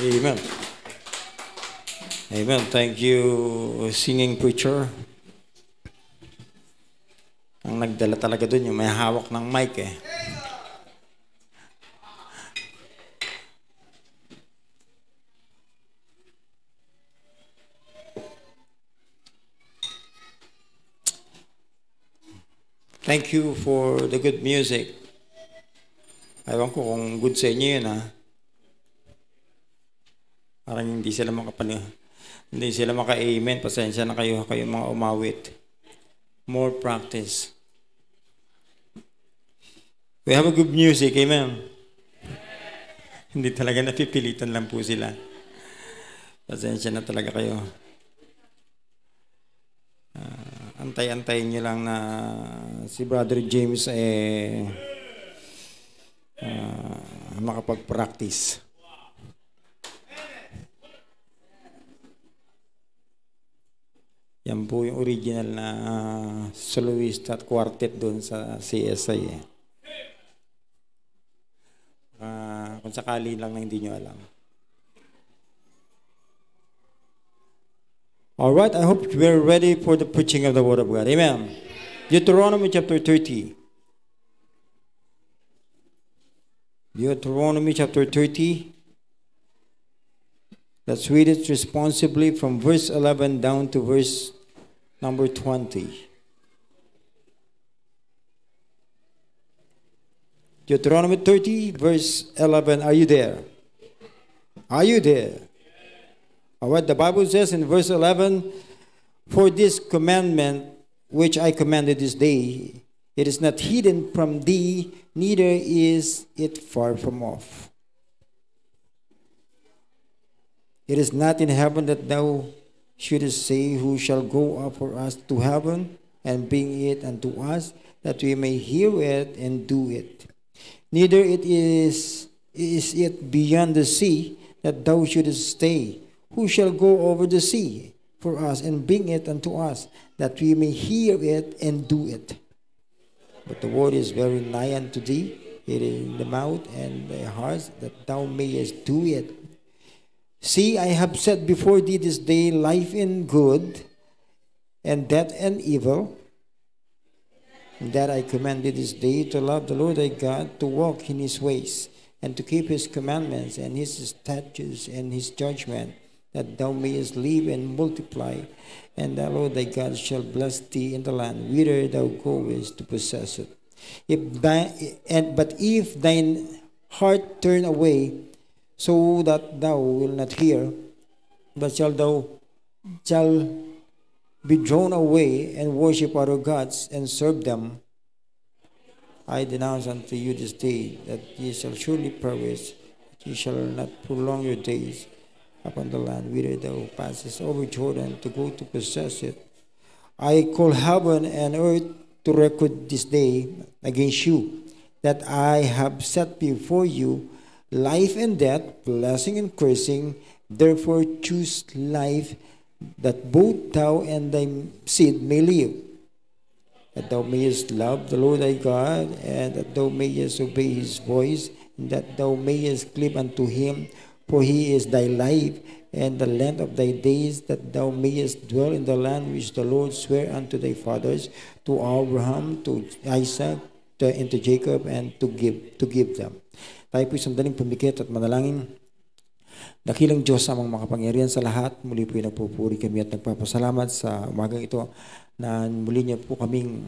Amen. Amen. Thank you, singing preacher. Ang nagdala talaga dun yung may hawak ng mic eh. Thank you for the good music. Ewan ko kung good sa inyo yun ha. Ah. Parang hindi sila makapani hindi sila maka-amen. Pasensya na kayo kayo mga umawit. More practice. We have a good music. Amen. Hindi talaga napipilitan lang po sila. Pasensya na talaga kayo. Uh, antay-antayin nyo lang na si Brother James eh uh, makapag-practice. Yan po yung original na uh, soloist at quartet doon sa CSI. Eh. Uh, kung sakali lang na hindi nyo alam. All right, I hope we're ready for the preaching of the Word of God. Amen. Deuteronomy chapter 30. Deuteronomy chapter 30. Let's read it responsibly from verse 11 down to verse number 20. Deuteronomy 30, verse 11. Are you there? Are you there? All right, the Bible says in verse 11 For this commandment which I commanded this day, it is not hidden from thee, neither is it far from off It is not in heaven that thou shouldst say, Who shall go up for us to heaven and bring it unto us, that we may hear it and do it. Neither it is, is it beyond the sea that thou shouldst stay. Who shall go over the sea for us and bring it unto us, that we may hear it and do it? But the word is very nigh unto thee, it is in the mouth and the heart, that thou mayest do it. See, I have set before thee this day life and good, and death and evil. that I command thee this day to love the Lord thy God, to walk in his ways, and to keep his commandments, and his statutes, and his judgment, that thou mayest live and multiply, and the Lord thy God shall bless thee in the land whither thou goest to possess it. If thy, and, but if thine heart turn away, so that thou wilt not hear, but shalt thou shall be drawn away and worship other gods and serve them. I denounce unto you this day that ye shall surely perish, that ye shall not prolong your days upon the land whither thou passest over Jordan to go to possess it. I call heaven and earth to record this day against you, that I have set before you life and death, blessing and cursing. Therefore, choose life that both thou and thy seed may live, that thou mayest love the Lord thy God, and that thou mayest obey his voice, and that thou mayest cleave unto him, for he is thy life and the length of thy days, that thou mayest dwell in the land which the Lord sware unto thy fathers, to Abraham, to Isaac, to, into Jacob and to give, to give them. Tayo po'y sandaling pumikit at manalangin. Dakilang Diyos amang makapangyarihan sa lahat. Muli po'y nagpupuri kami at nagpapasalamat sa umagang ito na muli niya po kaming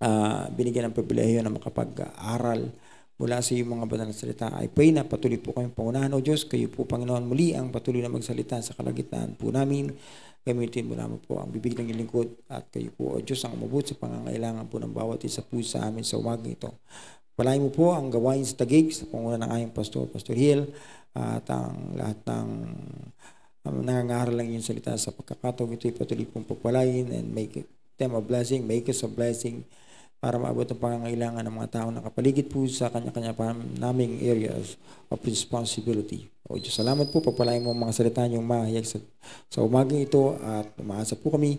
uh, binigyan ng pribilehiyo na makapag-aral mula sa iyong mga banal na salita. I pray na patuloy po kayong pangunahan, O Diyos. Kayo po, Panginoon, muli ang patuloy na magsalita sa kalagitnaan po namin. Gamitin mo lamang po ang bibig ng ilingkod at kayo po, O oh, Diyos, ang umabot sa pangangailangan po ng bawat isa po sa amin sa umagang ito. Palayin mo po ang gawain sa tagig sa panguna ng aming pastor, Pastor Hill, at ang lahat ng um, nangangaral lang yung salita sa pagkakataong ito, ipatuloy pong pagpalayin and make them a blessing, make us a blessing para maabot ang pangangailangan ng mga tao na kapaligid po sa kanya-kanya pa naming areas of responsibility. O Diyos, salamat po. Papalain mo ang mga salita niyong mahayag sa, sa umagang ito at umaasa po kami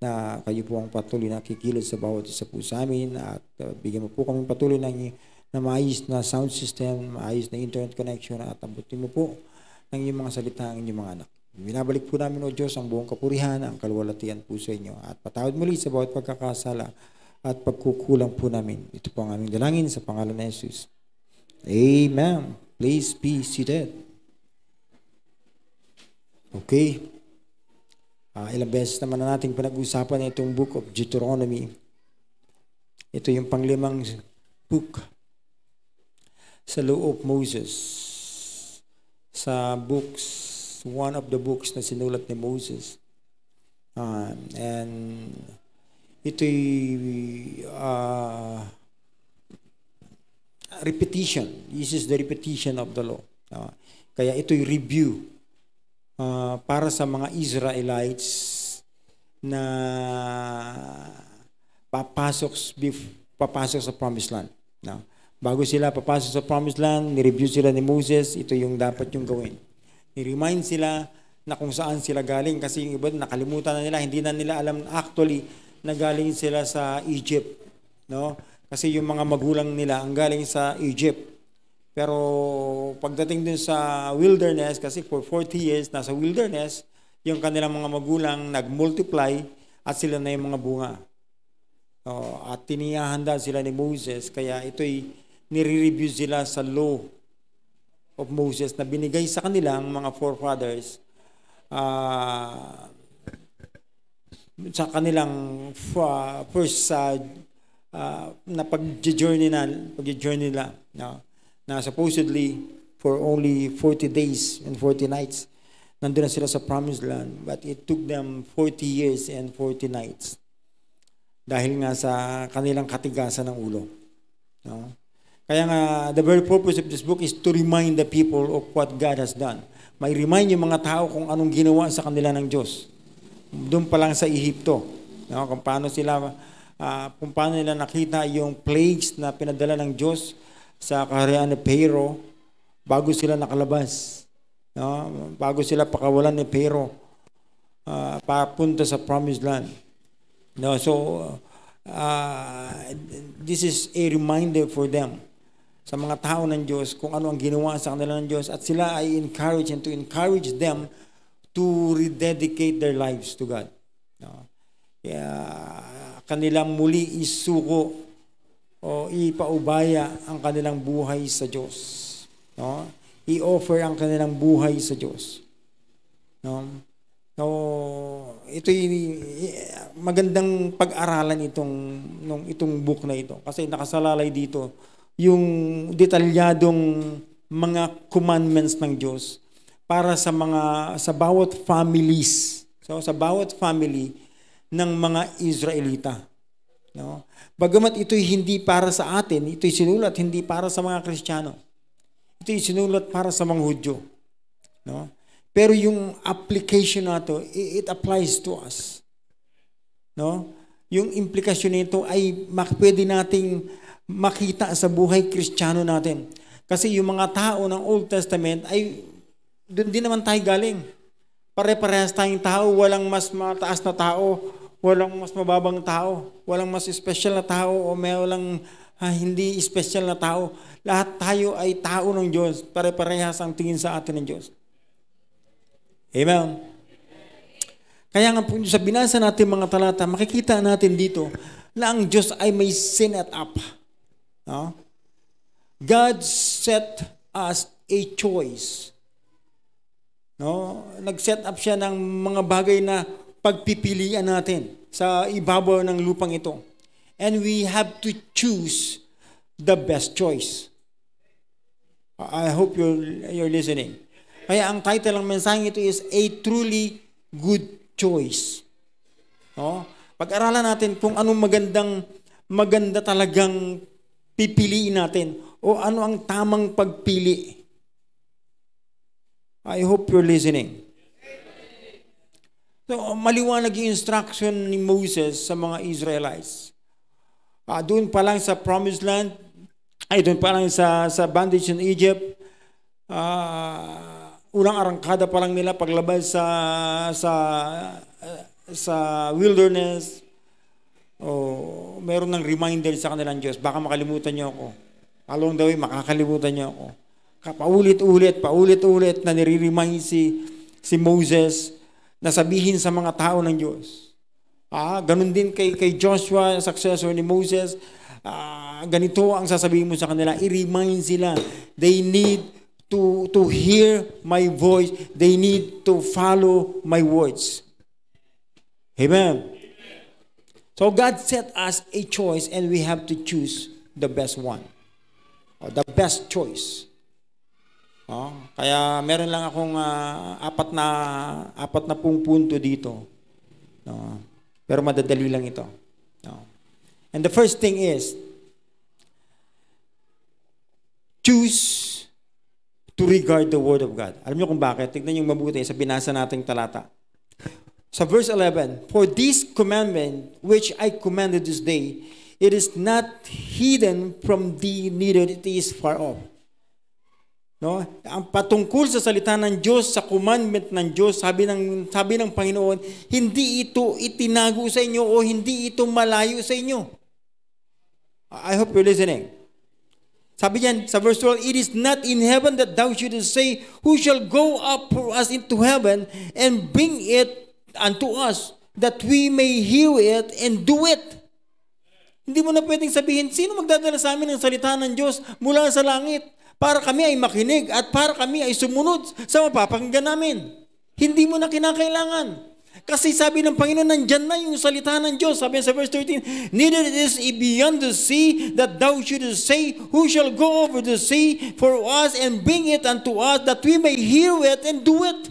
na kayo po ang patuloy na kikilod sa bawat isa po sa amin at uh, bigyan mo po kami patuloy ng, na maayos na sound system, maayos na internet connection at abutin mo po ng inyong mga salita ang inyong mga anak. Binabalik po namin, O Diyos, ang buong kapurihan, ang kalwalatian po sa inyo at patawad muli sa bawat pagkakasala at pagkukulang po namin. Ito po ang aming dalangin sa pangalan ni Jesus. Amen. Please be seated. Okay. Uh, ilang beses naman na natin pinag-usapan na itong book of Deuteronomy. Ito yung panglimang book sa loob of Moses. Sa books, one of the books na sinulat ni Moses. Uh, and ito'y uh, repetition. This is the repetition of the law. Uh, kaya ito'y review uh, para sa mga Israelites na papasok papasok sa promised land. No? Bago sila papasok sa promised land, ni-review sila ni Moses, ito yung dapat yung gawin. Ni-remind sila na kung saan sila galing kasi yung iba nakalimutan na nila, hindi na nila alam actually nagaling sila sa Egypt, no? Kasi yung mga magulang nila ang galing sa Egypt. Pero pagdating dun sa wilderness, kasi for 40 years nasa wilderness, yung kanilang mga magulang nagmultiply at sila na yung mga bunga. Oh, at tiniyahanda sila ni Moses, kaya ito'y nire-review sila sa law of Moses na binigay sa kanilang mga forefathers. Uh, sa kanilang first uh, uh, na pag-journey na, pag-journey nila, no? na supposedly for only 40 days and 40 nights, nandun na sila sa promised land, but it took them 40 years and 40 nights dahil nga sa kanilang katigasan ng ulo. No? Kaya nga, the very purpose of this book is to remind the people of what God has done. May remind yung mga tao kung anong ginawa sa kanila ng Diyos doon pa lang sa Ehipto. No? Kung paano sila uh, kung paano nila nakita yung plagues na pinadala ng Diyos sa kaharian ni Pero bago sila nakalabas. No? Bago sila pakawalan ni Pero uh, ah, papunta sa promised land. No, so uh, this is a reminder for them sa mga tao ng Diyos kung ano ang ginawa sa kanila ng Diyos at sila ay encourage and to encourage them to rededicate their lives to God. No? Kaya kanilang muli isuko o ipaubaya ang kanilang buhay sa Diyos. No? I-offer ang kanilang buhay sa Diyos. No? So, ito magandang pag-aralan itong nung itong book na ito kasi nakasalalay dito yung detalyadong mga commandments ng Diyos para sa mga sa bawat families. So sa bawat family ng mga Israelita. No? Bagamat ito'y hindi para sa atin, ito'y sinulat hindi para sa mga Kristiyano. Ito'y sinulat para sa mga Hudyo. No? Pero yung application nato, it applies to us. No? Yung implikasyon nito ay pwede nating makita sa buhay Kristiyano natin. Kasi yung mga tao ng Old Testament ay doon din naman tayo galing. Pare-parehas tayong tao, walang mas mataas na tao, walang mas mababang tao, walang mas special na tao, o may walang ha, ah, hindi special na tao. Lahat tayo ay tao ng Diyos. Pare-parehas ang tingin sa atin ng Diyos. Amen. Kaya nga po sa binasa natin mga talata, makikita natin dito na ang Diyos ay may sinet up. No? God set us a choice No? Nag-set up siya ng mga bagay na pagpipilian natin sa ibabaw ng lupang ito. And we have to choose the best choice. I hope you're, you're listening. Kaya ang title ng mensahe ito is A Truly Good Choice. No? Pag-aralan natin kung anong magandang maganda talagang pipiliin natin o ano ang tamang pagpili I hope you're listening. So, maliwanag yung instruction ni Moses sa mga Israelites. Uh, doon pa lang sa Promised Land, ay doon pa lang sa, sa bondage in Egypt, uh, unang arangkada pa lang nila paglabas sa, sa, uh, sa wilderness, oh, meron ng reminder sa kanilang Diyos, baka makalimutan niyo ako. Along the way, makakalimutan niyo ako kapaulit-ulit, paulit-ulit na nire-remind si, si Moses na sabihin sa mga tao ng Diyos. Ah, ganun din kay, kay Joshua, successor ni Moses. Ah, ganito ang sasabihin mo sa kanila. I-remind sila. They need to, to hear my voice. They need to follow my words. Amen. So God set us a choice and we have to choose the best one. Or the best choice. Oh, kaya meron lang akong uh, apat na apat na pung punto dito. No. Pero madadali lang ito. No. And the first thing is choose to regard the word of God. Alam niyo kung bakit? Tingnan niyo mabuti sa binasa nating talata. Sa verse 11, For this commandment which I commanded this day, it is not hidden from thee, neither it is far off No? Ang patungkol sa salita ng Diyos, sa commandment ng Diyos, sabi ng sabi ng Panginoon, hindi ito itinago sa inyo o hindi ito malayo sa inyo. I hope you're listening. Sabi niyan sa verse 12, It is not in heaven that thou shouldest say, Who shall go up for us into heaven and bring it unto us, that we may hear it and do it. Hindi mo na pwedeng sabihin, sino magdadala sa amin ng salita ng Diyos mula sa langit? para kami ay makinig at para kami ay sumunod sa mapapakinggan namin. Hindi mo na kinakailangan. Kasi sabi ng Panginoon, nandyan na yung salita ng Diyos. Sabi sa verse 13, Neither is it beyond the sea that thou shouldest say, Who shall go over the sea for us and bring it unto us that we may hear it and do it?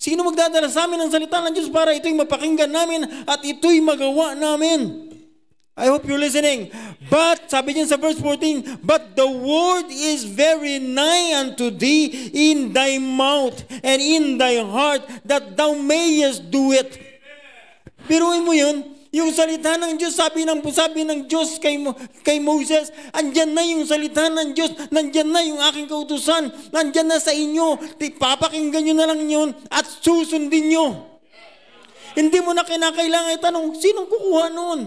Sino magdadala sa amin ng salita ng Diyos para ito'y mapakinggan namin at ito'y magawa namin? I hope you're listening. But, sabi niya sa verse 14, But the word is very nigh unto thee in thy mouth and in thy heart that thou mayest do it. Biruin mo yun, yung salita ng Diyos, sabi ng sabi ng Diyos kay, kay Moses, andyan na yung salita ng Diyos, nandyan na yung aking kautusan, nandyan na sa inyo, papakinggan nyo na lang yun at susundin nyo. Hindi mo na kinakailangan itanong, sinong kukuha noon?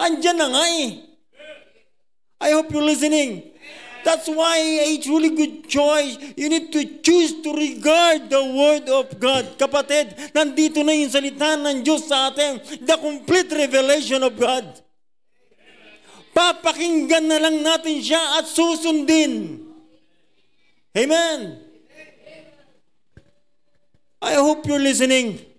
Andiyan na nga eh. I hope you're listening. That's why a really good choice. You need to choose to regard the Word of God. Kapatid, nandito na yung salita ng Diyos sa atin. The complete revelation of God. Papakinggan na lang natin siya at susundin. Amen. I hope you're listening.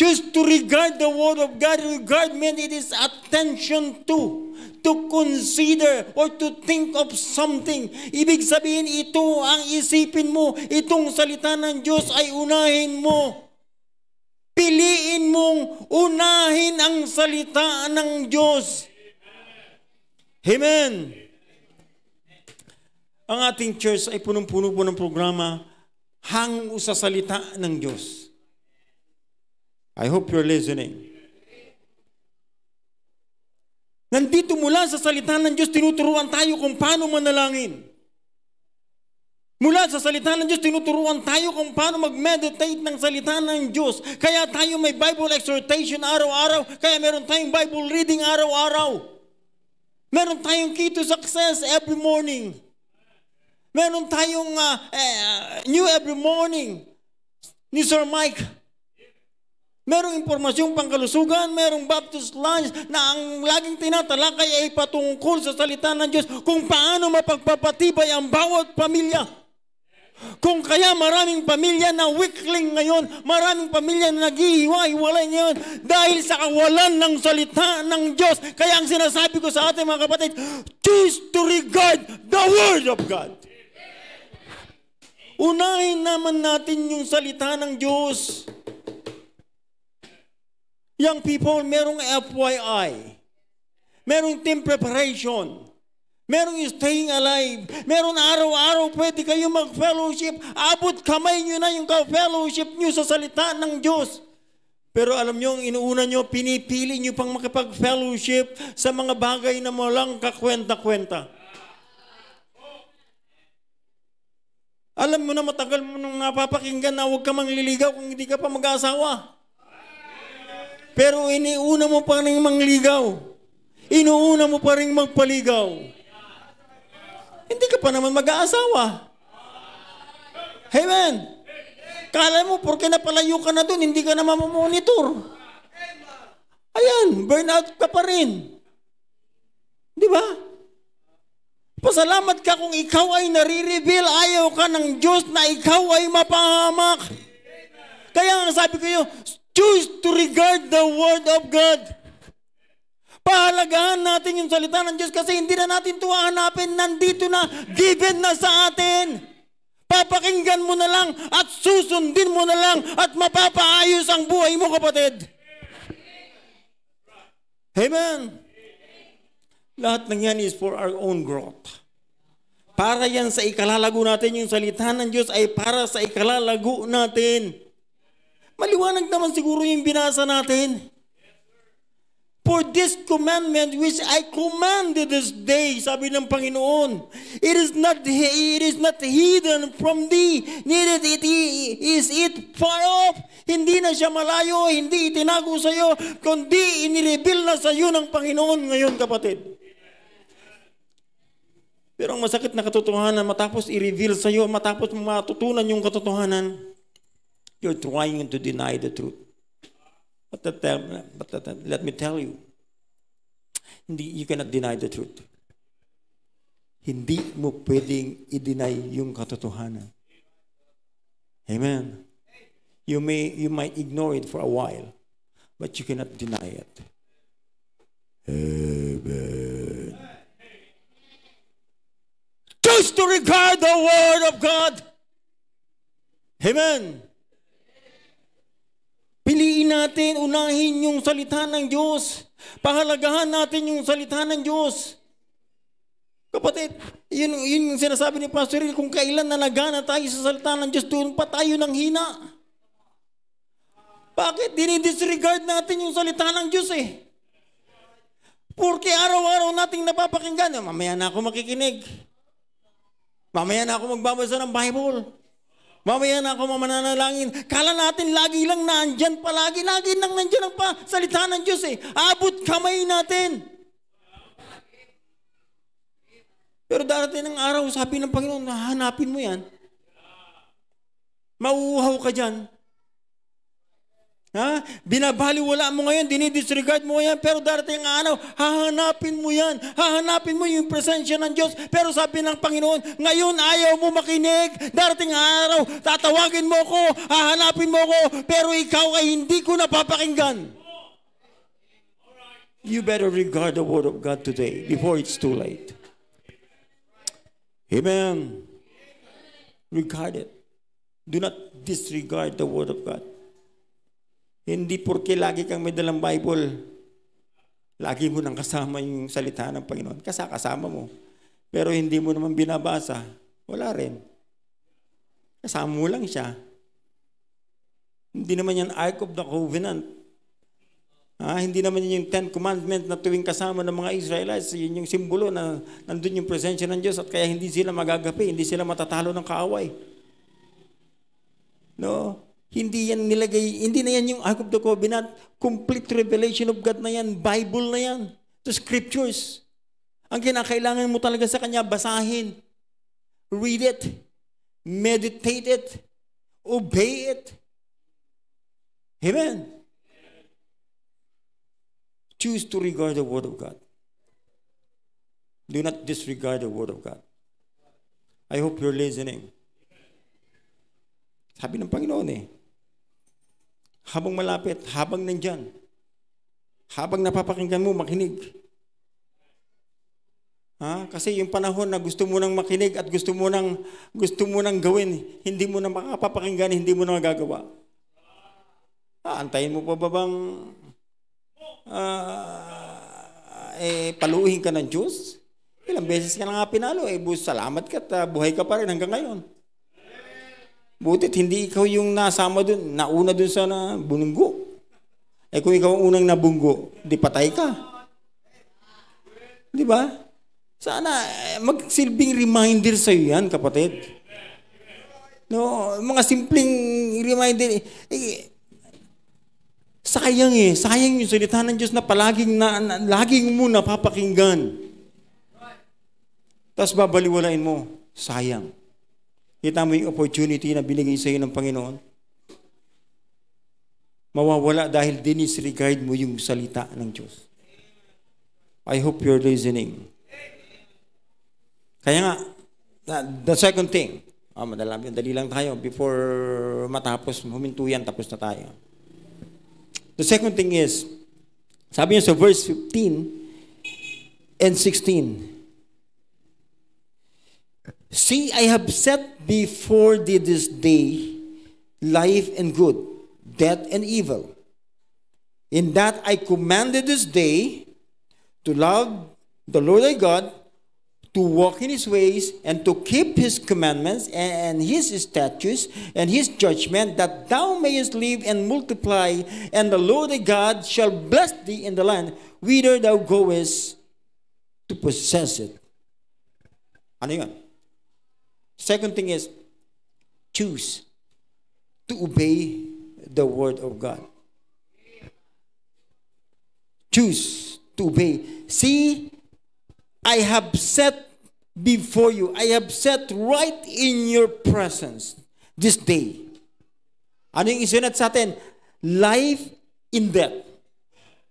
Just to regard the Word of God, regard men, it is attention to. To consider or to think of something. Ibig sabihin, ito ang isipin mo. Itong salita ng Diyos ay unahin mo. Piliin mong unahin ang salita ng Diyos. Amen. Ang ating church ay punong-puno po ng programa hang sa salita ng Diyos. I hope you're listening. Nandito mula sa salita ng Diyos, tinuturuan tayo kung paano manalangin. Mula sa salita ng Diyos, tinuturuan tayo kung paano mag-meditate ng salita ng Diyos. Kaya tayo may Bible exhortation araw-araw. Kaya meron tayong Bible reading araw-araw. Meron tayong key to success every morning. Meron tayong uh, uh, new every morning ni Sir Mike. Merong impormasyong pangkalusugan, merong Baptist lunch na ang laging tinatalakay ay patungkol sa salita ng Diyos kung paano mapagpapatibay ang bawat pamilya. Kung kaya maraming pamilya na weakling ngayon, maraming pamilya na naghihiwa wala ngayon dahil sa kawalan ng salita ng Diyos. Kaya ang sinasabi ko sa ating mga kapatid, choose to regard the Word of God. Unahin naman natin yung salita ng Diyos. Diyos. Young people, merong FYI. Merong team preparation. Merong staying alive. Merong araw-araw pwede kayo mag-fellowship. Abot kamay nyo na yung ka-fellowship nyo sa salita ng Diyos. Pero alam nyo, ang inuuna nyo, pinipili nyo pang makipag-fellowship sa mga bagay na walang kakwenta-kwenta. Alam mo na matagal mo nang napapakinggan na huwag ka mangliligaw kung hindi ka pa mag-asawa. Pero iniuna mo pa rin mangligaw. Inuuna mo pa rin magpaligaw. Hindi ka pa naman mag-aasawa. Amen. Kala mo, porke napalayo ka na doon, hindi ka na mamamonitor. Ayan, burnout ka pa rin. Di ba? Pasalamat ka kung ikaw ay nare-reveal, ayaw ka ng Diyos na ikaw ay mapahamak. Kaya nga sabi ko yun, Choose to regard the Word of God. Pahalagahan natin yung salita ng Diyos kasi hindi na natin ito hahanapin. Nandito na, given na sa atin. Papakinggan mo na lang at susundin mo na lang at mapapaayos ang buhay mo, kapatid. Amen. Lahat ng yan is for our own growth. Para yan sa ikalalago natin. Yung salita ng Diyos ay para sa ikalalago natin. Maliwanag naman siguro yung binasa natin. For this commandment which I commanded this day, sabi ng Panginoon, it is not it is not hidden from thee, neither it is it far off. Hindi na siya malayo, hindi itinago sa iyo, kundi inireveal na sa iyo ng Panginoon ngayon, kapatid. Pero ang masakit na katotohanan, matapos i-reveal sa iyo, matapos matutunan yung katotohanan, You're trying to deny the truth. But, but let me tell you, you cannot deny the truth. Hindi mo pwedeng i-deny yung katotohanan. Amen. You may you might ignore it for a while, but you cannot deny it. Amen. Choose to regard the word of God. Amen. Piliin natin, unahin yung salita ng Diyos. Pahalagahan natin yung salita ng Diyos. Kapatid, yun, yun yung sinasabi ni Pastor Riel, kung kailan na nagana tayo sa salita ng Diyos, doon pa tayo ng hina. Bakit? Dinidisregard natin yung salita ng Diyos eh. Porque araw-araw nating napapakinggan, eh, mamaya na ako makikinig. Mamaya na ako magbabasa ng Bible. Mamaya na ako mamananalangin. Kala natin lagi lang nandyan palagi. Lagi nang nandyan ang salita ng Diyos eh. Abot kamay natin. Pero darating ang araw, sabi ng Panginoon, hanapin mo yan. Mauuhaw ka dyan. Ha? Binabaliwala mo ngayon, dinidisregard mo yan, pero darating ang araw, hahanapin mo yan. Hahanapin mo yung presensya ng Diyos. Pero sabi ng Panginoon, ngayon ayaw mo makinig. Darating ang araw, tatawagin mo ko, hahanapin mo ko, pero ikaw ay hindi ko napapakinggan. You better regard the Word of God today before it's too late. Amen. Regard it. Do not disregard the Word of God. Hindi porke lagi kang may dalang Bible, lagi mo nang kasama yung salita ng Panginoon. Kasakasama mo. Pero hindi mo naman binabasa. Wala rin. Kasama mo lang siya. Hindi naman yan Ark of the Covenant. Ah, hindi naman yan yung Ten Commandments na tuwing kasama ng mga Israelites. Yun yung simbolo na nandun yung presensya ng Diyos at kaya hindi sila magagapi, hindi sila matatalo ng kaaway. No? Hindi yan nilagay, hindi na yan yung Ark of the Covenant. Complete revelation of God na yan. Bible na yan. The scriptures. Ang kinakailangan mo talaga sa Kanya, basahin. Read it. Meditate it. Obey it. Amen. Choose to regard the Word of God. Do not disregard the Word of God. I hope you're listening. Sabi ng Panginoon eh, habang malapit, habang nandyan, habang napapakinggan mo, makinig. Ha? Kasi yung panahon na gusto mo nang makinig at gusto mo nang, gusto mo nang gawin, hindi mo na makapapakinggan, hindi mo na magagawa. Ha, ah, antayin mo pa ba bang uh, eh, paluhin ka ng Diyos? Ilang beses ka na nga pinalo, eh, salamat ka at uh, buhay ka pa rin hanggang ngayon. Butit hindi ikaw yung nasama dun, nauna dun sa na bununggo. Eh kung ikaw ang unang nabunggo, di patay ka. Di ba? Sana eh, magsilbing reminder sa iyo yan, kapatid. No, mga simpleng reminder. Eh, eh, sayang eh, sayang yung salita ng Diyos na palaging na, na laging mo napapakinggan. Tapos babaliwalain mo, sayang. Kita mo yung opportunity na binigay sa iyo ng Panginoon. Mawawala dahil dinisregard mo yung salita ng Diyos. I hope you're listening. Kaya nga, the second thing, oh, madali, dali lang tayo before matapos, huminto yan, tapos na tayo. The second thing is, sabi niya sa verse 15 and 16, See, I have set before thee this day life and good, death and evil. In that I commanded this day to love the Lord thy God, to walk in his ways, and to keep his commandments and his statutes and his judgment, that thou mayest live and multiply, and the Lord thy God shall bless thee in the land whither thou goest to possess it. Ano yun? Second thing is, choose to obey the word of God. Choose to obey. See, I have set before you, I have set right in your presence this day. Ano yung isunat sa atin? Life in death.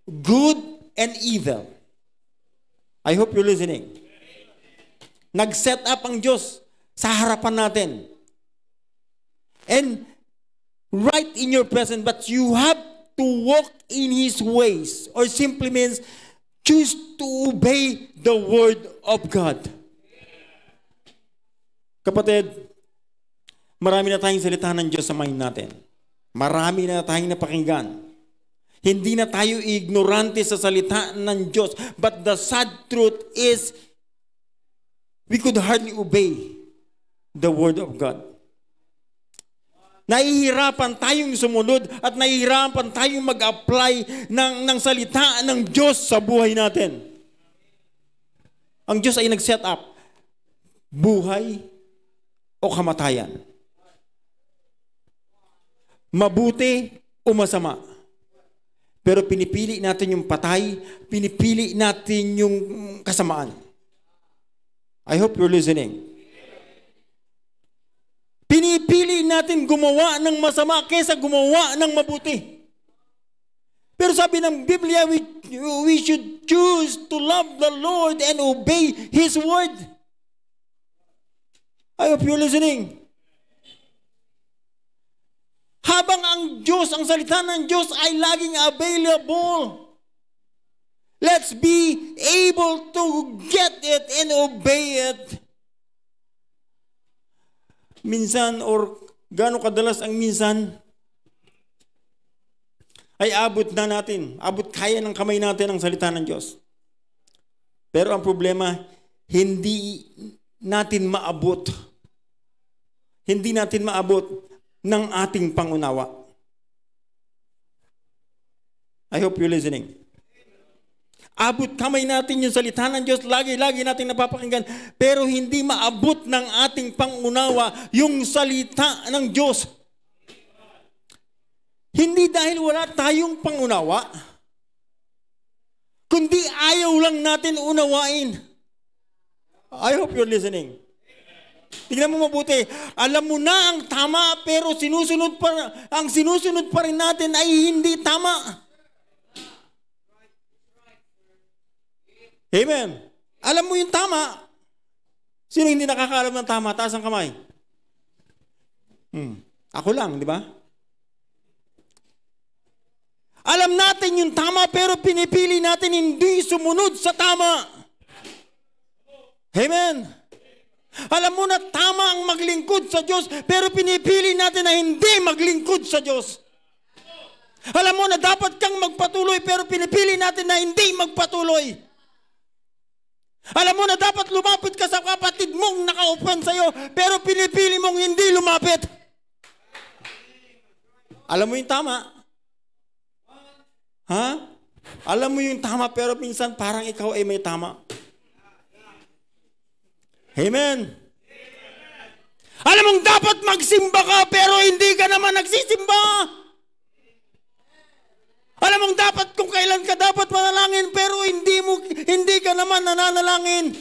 Good and evil. I hope you're listening. Nag-set up ang Diyos sa harapan natin. And right in your presence, but you have to walk in His ways or simply means choose to obey the Word of God. Kapatid, marami na tayong salita ng Diyos sa mind natin. Marami na tayong napakinggan. Hindi na tayo ignorante sa salita ng Diyos. But the sad truth is, we could hardly obey the Word of God. Nahihirapan tayong sumunod at nahihirapan tayong mag-apply ng, ng salita ng Diyos sa buhay natin. Ang Diyos ay nag-set up buhay o kamatayan. Mabuti o masama. Pero pinipili natin yung patay, pinipili natin yung kasamaan. I hope you're listening. Pinipili natin gumawa ng masama kaysa gumawa ng mabuti. Pero sabi ng Biblia, we, we should choose to love the Lord and obey His word. I hope you're listening. Habang ang Diyos, ang salita ng Diyos ay laging available. Let's be able to get it and obey it minsan or gano'ng kadalas ang minsan ay abot na natin. Abot kaya ng kamay natin ang salita ng Diyos. Pero ang problema, hindi natin maabot. Hindi natin maabot ng ating pangunawa. I hope you're listening. Abot kamay natin yung salita ng Diyos. Lagi-lagi natin napapakinggan. Pero hindi maabot ng ating pangunawa yung salita ng Diyos. Hindi dahil wala tayong pangunawa, kundi ayaw lang natin unawain. I hope you're listening. Tingnan mo mabuti. Alam mo na ang tama pero sinusunod pa ang sinusunod pa rin natin ay hindi tama. Amen. Alam mo yung tama. Sino hindi nakakaalam ng tama? Taas ang kamay. Hmm. Ako lang, di ba? Alam natin yung tama pero pinipili natin hindi sumunod sa tama. Amen. Alam mo na tama ang maglingkod sa Diyos pero pinipili natin na hindi maglingkod sa Diyos. Alam mo na dapat kang magpatuloy pero pinipili natin na hindi magpatuloy. Alam mo na dapat lumapit ka sa kapatid mong naka-offend sa'yo, pero pinipili mong hindi lumapit. Alam mo yung tama? Ha? Alam mo yung tama, pero minsan parang ikaw ay may tama. Amen. Alam mong dapat magsimba ka, pero hindi ka naman nagsisimba. Amen. Alam mong dapat kung kailan ka dapat manalangin pero hindi mo hindi ka naman nananalangin.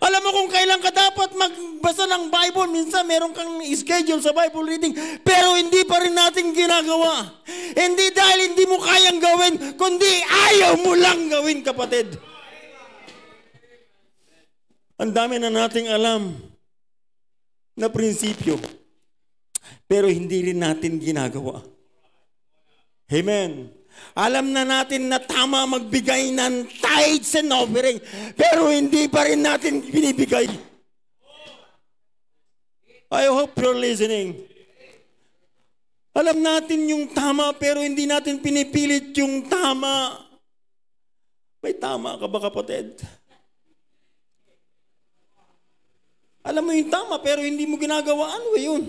Alam mo kung kailan ka dapat magbasa ng Bible, minsan meron kang schedule sa Bible reading, pero hindi pa rin natin ginagawa. Hindi dahil hindi mo kayang gawin, kundi ayaw mo lang gawin, kapatid. Ang dami na nating alam na prinsipyo, pero hindi rin natin ginagawa. Amen. Alam na natin na tama magbigay ng tithes and offering, pero hindi pa rin natin binibigay. I hope you're listening. Alam natin yung tama, pero hindi natin pinipilit yung tama. May tama ka ba kapatid? Alam mo yung tama, pero hindi mo ginagawa. Ano yun?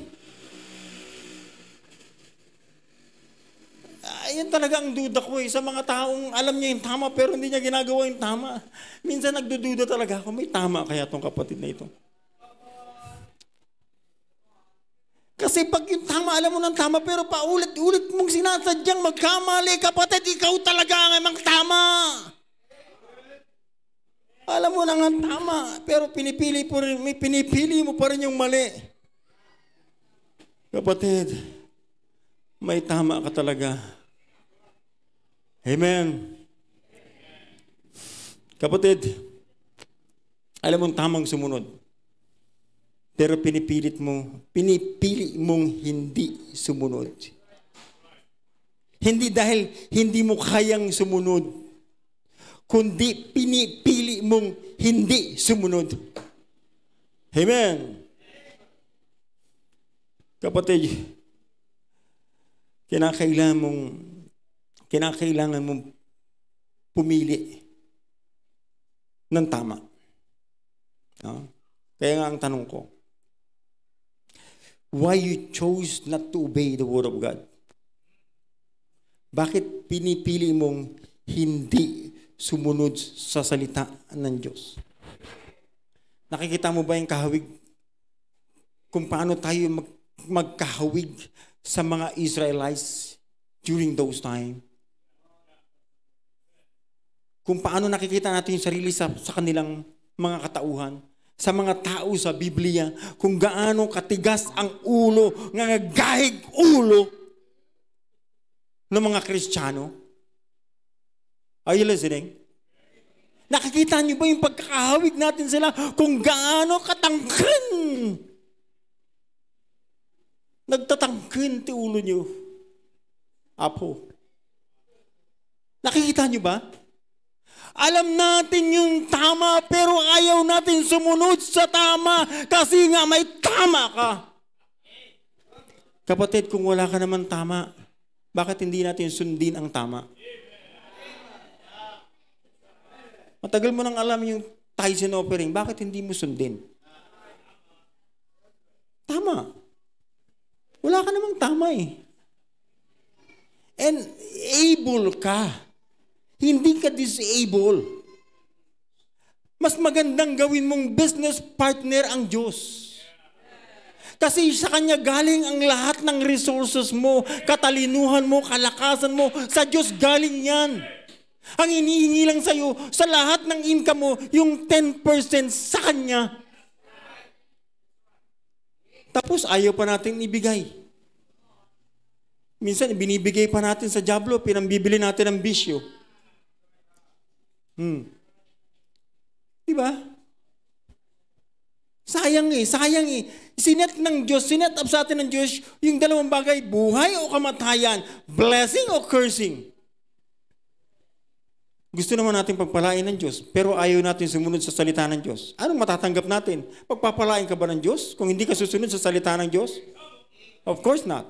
yan talaga ang duda ko eh. Sa mga taong alam niya yung tama pero hindi niya ginagawa yung tama. Minsan nagdududa talaga ako, may tama kaya tong kapatid na ito. Kasi pag yung tama, alam mo ng tama, pero paulit-ulit mong sinasadyang magkamali, kapatid, ikaw talaga ang amang tama. Alam mo lang ang tama, pero pinipili, po rin, may pinipili mo pa rin yung mali. Kapatid, may tama ka talaga. Amen. Kapatid, alam mong tamang sumunod. Pero pinipilit mo, pinipili mong hindi sumunod. Hindi dahil hindi mo kayang sumunod, kundi pinipili mong hindi sumunod. Amen. Kapatid, kinakailangan mong kinakailangan mong pumili ng tama. No? Kaya nga ang tanong ko, why you chose not to obey the Word of God? Bakit pinipili mong hindi sumunod sa salita ng Diyos? Nakikita mo ba yung kahawig? Kung paano tayo mag magkahawig sa mga Israelites during those times? kung paano nakikita natin yung sarili sa, sa kanilang mga katauhan, sa mga tao sa Biblia, kung gaano katigas ang ulo, ngagahig ulo ng mga Kristiyano. Are you listening? Nakikita niyo ba yung pagkakahawig natin sila kung gaano katangkin? Nagtatangkin ti ulo niyo. Apo. Nakikita niyo ba? Alam natin yung tama pero ayaw natin sumunod sa tama kasi nga may tama ka. Kapatid, kung wala ka naman tama, bakit hindi natin sundin ang tama? Matagal mo nang alam yung tithes and offering, bakit hindi mo sundin? Tama. Wala ka namang tama eh. And able ka hindi ka disable. Mas magandang gawin mong business partner ang Diyos. Kasi sa Kanya galing ang lahat ng resources mo, katalinuhan mo, kalakasan mo. Sa Diyos galing yan. Ang inihingi lang sa'yo, sa lahat ng income mo, yung 10% sa Kanya. Tapos ayaw pa natin ibigay. Minsan binibigay pa natin sa Diablo, pinambibili natin ang bisyo. Hmm. Di ba? Sayang eh, sayang eh. Sinet ng Diyos, sinet up sa atin ng Diyos yung dalawang bagay, buhay o kamatayan, blessing o cursing. Gusto naman natin pagpalain ng Diyos, pero ayaw natin sumunod sa salita ng Diyos. Anong matatanggap natin? Pagpapalain ka ba ng Diyos kung hindi ka susunod sa salita ng Diyos? Of course not.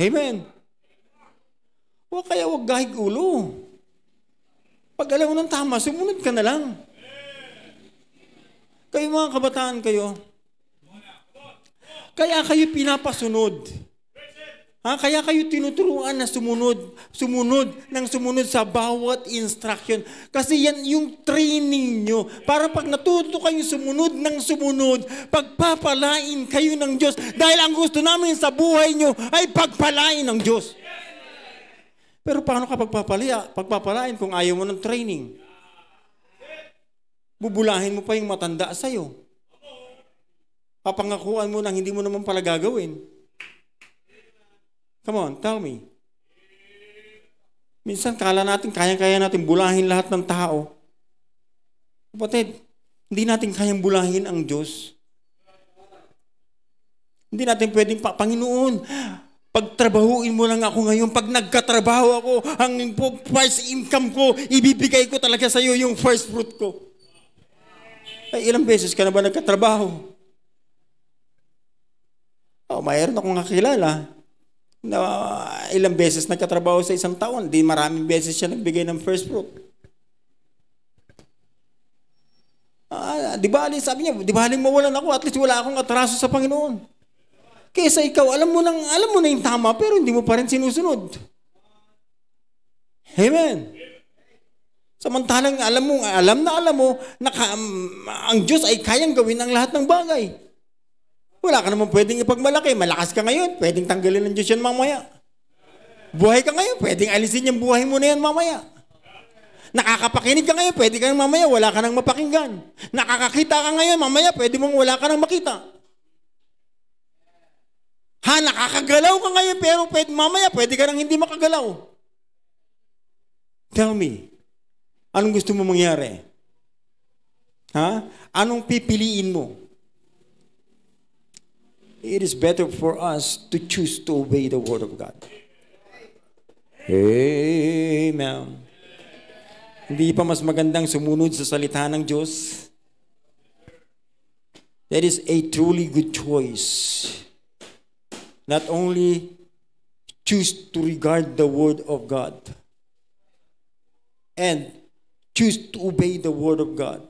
Amen. O kaya wag gahig ulo. Pag alam mo ng tama, sumunod ka na lang. Kayo mga kabataan kayo, kaya kayo pinapasunod. Ha? Kaya kayo tinuturuan na sumunod, sumunod ng sumunod sa bawat instruction. Kasi yan yung training nyo. Para pag natuto kayo sumunod ng sumunod, pagpapalain kayo ng Diyos. Dahil ang gusto namin sa buhay nyo ay pagpalain ng Diyos. Pero paano ka pagpapalia, pagpapalain kung ayaw mo ng training? Bubulahin mo pa yung matanda sa'yo. Papangakuan mo nang hindi mo naman pala gagawin. Come on, tell me. Minsan kala natin kayang kaya natin bulahin lahat ng tao. Kapatid, hindi natin kayang bulahin ang Diyos. Hindi natin pwedeng, pa, Panginoon, Pagtrabahuin mo lang ako ngayon. Pag nagkatrabaho ako, ang first income ko, ibibigay ko talaga sa iyo yung first fruit ko. Ay, ilang beses ka na ba nagkatrabaho? Oh, mayroon akong kakilala na ilang beses nagkatrabaho sa isang taon. Di maraming beses siya nagbigay ng first fruit. Ah, di ba, sabi niya, di ba, mawalan ako, at least wala akong atraso sa Panginoon. Kaysa ikaw, alam mo, nang, alam mo na yung tama, pero hindi mo pa rin sinusunod. Amen. Samantalang alam mo, alam na alam mo, na um, ang Diyos ay kayang gawin ang lahat ng bagay. Wala ka naman pwedeng ipagmalaki. Malakas ka ngayon, pwedeng tanggalin ng Diyos yan mamaya. Buhay ka ngayon, pwedeng alisin yung buhay mo na yan mamaya. Nakakapakinig ka ngayon, pwede kang mamaya, wala ka nang mapakinggan. Nakakakita ka ngayon, mamaya, pwede mong wala ka nang makita. Ha, nakakagalaw ka ngayon pero pwede, mamaya pwede ka nang hindi makagalaw. Tell me, anong gusto mo mangyari? Ha? Anong pipiliin mo? It is better for us to choose to obey the Word of God. Amen. Hindi pa mas magandang sumunod sa salita ng Diyos? That is a truly good choice. not only choose to regard the word of God and choose to obey the word of God.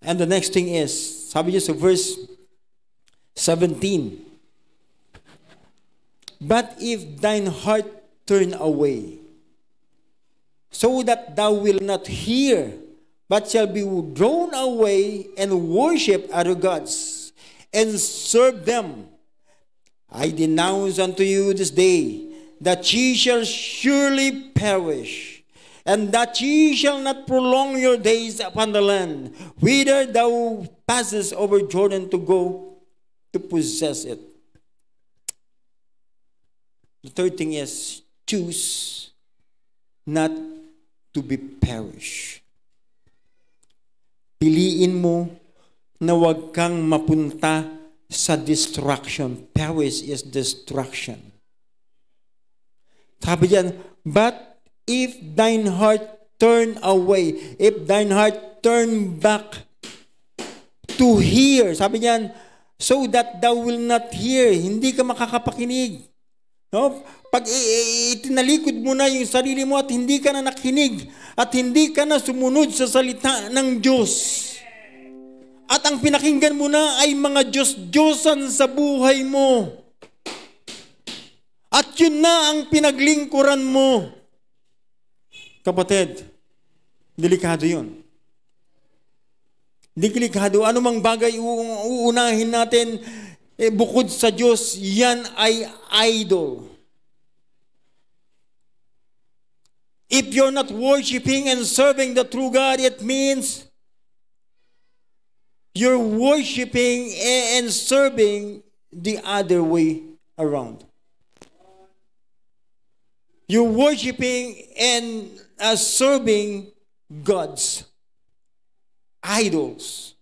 And the next thing is, sabi niya sa verse 17, But if thine heart turn away, so that thou wilt not hear, but shall be drawn away and worship other gods, and serve them, I denounce unto you this day that ye shall surely perish, and that ye shall not prolong your days upon the land, whither thou passest over Jordan to go to possess it. The third thing is choose not to be perish. Piliin mo na wag kang mapunta sa destruction. Peris is destruction. Sabi diyan, but if thine heart turn away, if thine heart turn back to hear, sabi niyan, so that thou will not hear, hindi ka makakapakinig. No? Pag itinalikod mo na yung sarili mo at hindi ka na nakinig at hindi ka na sumunod sa salita ng Diyos. At ang pinakinggan mo na ay mga Diyos-Diyosan sa buhay mo. At yun na ang pinaglingkuran mo. Kapatid, delikado yun. Delikado. Anumang bagay uunahin natin, eh, bukod sa Diyos, yan ay idol. If you're not worshiping and serving the true God, it means You're worshiping and serving the other way around. You're worshiping and uh, serving gods, idols.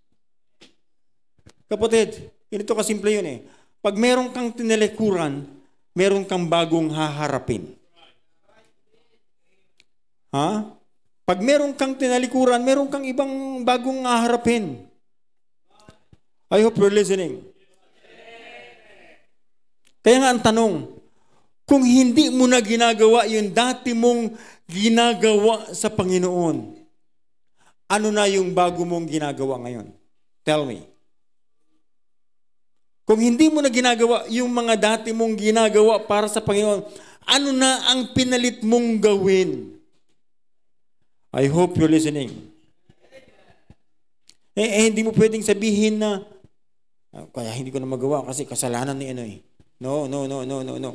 Kapatid, ganito kasimple yun eh. Pag meron kang tinalikuran, meron kang bagong haharapin. Ha? Pag meron kang tinalikuran, meron kang ibang bagong haharapin. I hope you're listening. Kaya nga ang tanong, kung hindi mo na ginagawa yung dati mong ginagawa sa Panginoon, ano na yung bago mong ginagawa ngayon? Tell me. Kung hindi mo na ginagawa yung mga dati mong ginagawa para sa Panginoon, ano na ang pinalit mong gawin? I hope you're listening. Eh, eh hindi mo pwedeng sabihin na Ah, kaya hindi ko na magawa kasi kasalanan ni ano eh. No, no, no, no, no, no.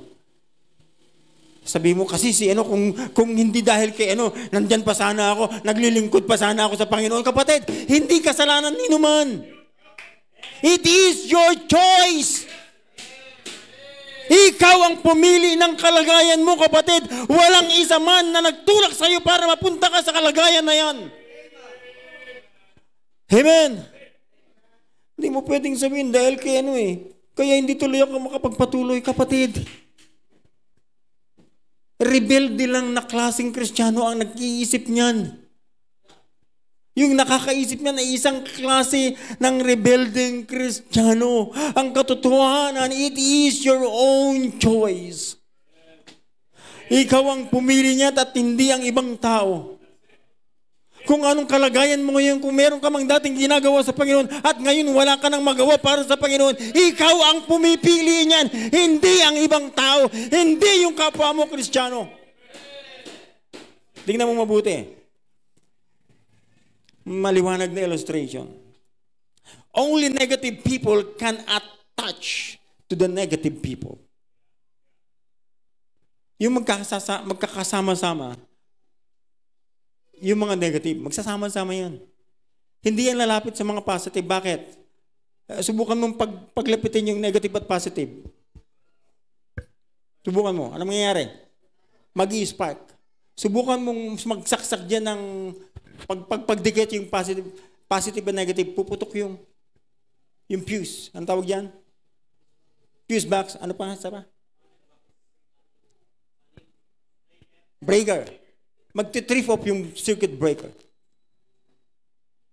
Sabi mo kasi si ano, kung, kung hindi dahil kay ano, nandiyan pa sana ako, naglilingkod pa sana ako sa Panginoon. Kapatid, hindi kasalanan ni naman. It is your choice. Ikaw ang pumili ng kalagayan mo, kapatid. Walang isa man na nagtulak sa iyo para mapunta ka sa kalagayan na yan. Amen. Hindi mo pwedeng sabihin dahil kay ano eh. Kaya hindi tuloy ako makapagpatuloy, kapatid. Rebelde lang na klaseng kristyano ang nag-iisip niyan. Yung nakakaisip niya na isang klase ng rebuilding kristyano. Ang katotohanan, it is your own choice. Ikaw ang pumili niya at hindi ang ibang tao. Kung anong kalagayan mo ngayon, kung meron ka mang dating ginagawa sa Panginoon at ngayon wala ka nang magawa para sa Panginoon, ikaw ang pumipili niyan, hindi ang ibang tao, hindi yung kapwa mo, Kristiyano. Tingnan mo mabuti. Maliwanag na illustration. Only negative people can attach to the negative people. Yung magkakasama-sama, yung mga negative. Magsasama-sama yan. Hindi yan lalapit sa mga positive. Bakit? Eh, subukan mong pag, paglapitin yung negative at positive. Subukan mo. Ano mangyayari? mag spark Subukan mong magsaksak dyan ng pag, pag, pagdikit yung positive, positive and negative. Puputok yung yung fuse. Ang tawag dyan? Fuse box. Ano pa? Sa pa? Breaker magti-trip off yung circuit breaker.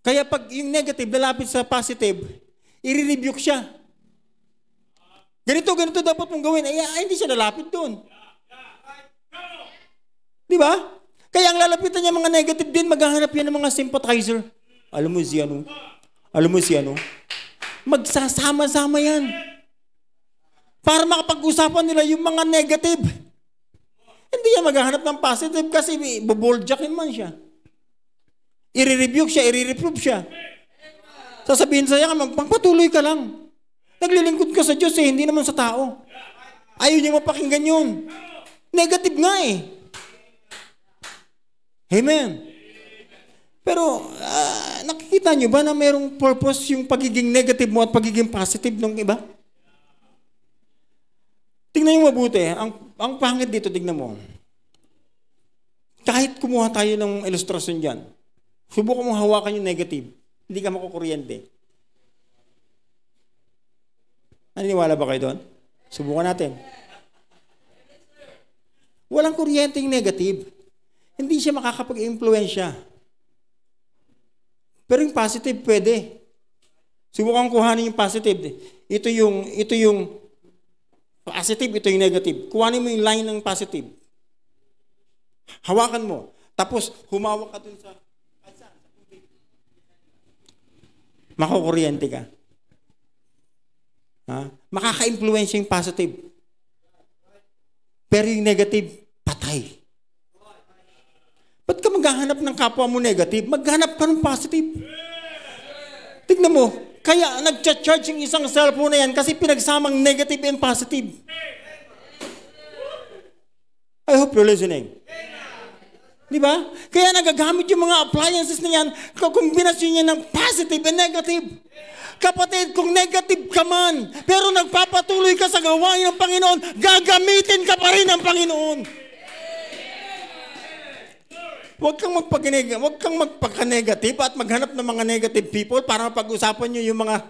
Kaya pag yung negative nalapit sa positive, i-rebuke siya. Ganito, ganito dapat mong gawin. Ay, ay hindi siya lalapit doon. Di ba? Kaya ang lalapitan niya mga negative din, maghahanap yan ng mga sympathizer. Alam mo si ano? Alam mo si ano? Magsasama-sama yan. Para makapag-usapan nila yung mga negative. Hindi niya maghahanap ng positive kasi bubuldyakin man siya. Irirebuke siya, irirreprove siya. Sasabihin sa'yo, magpangpatuloy ka lang. Naglilingkod ka sa Diyos eh, hindi naman sa tao. Ayaw niya mapakinggan yun. Negative nga eh. Amen. Pero uh, nakikita niyo ba na mayroong purpose yung pagiging negative mo at pagiging positive ng iba? na yung mabuti. Ang, ang pangit dito, tignan mo. Kahit kumuha tayo ng ilustrasyon dyan, subukan mong hawakan yung negative, hindi ka makukuryente. Naniniwala ba kayo doon? Subukan natin. Walang kuryente yung negative. Hindi siya makakapag-impluensya. Pero yung positive, pwede. Subukan kuhanin yung positive. Ito yung, ito yung Positive, ito yung negative. Kuhanin mo yung line ng positive. Hawakan mo. Tapos, humawak ka dun sa makukuryente ka. Ha? Makaka-influence yung positive. Pero yung negative, patay. Ba't ka maghahanap ng kapwa mo negative? Maghanap ka ng positive. Tignan mo, kaya nagcha-charge yung isang cellphone na yan kasi pinagsamang negative and positive. I hope you're listening. Di ba? Kaya nagagamit yung mga appliances na yan, kumbinasyon niya ng positive and negative. Kapatid, kung negative ka man, pero nagpapatuloy ka sa gawain ng Panginoon, gagamitin ka pa rin ng Panginoon. Huwag kang magpaganig, huwag kang magpaka-negative at maghanap ng mga negative people para pag usapan niyo yung mga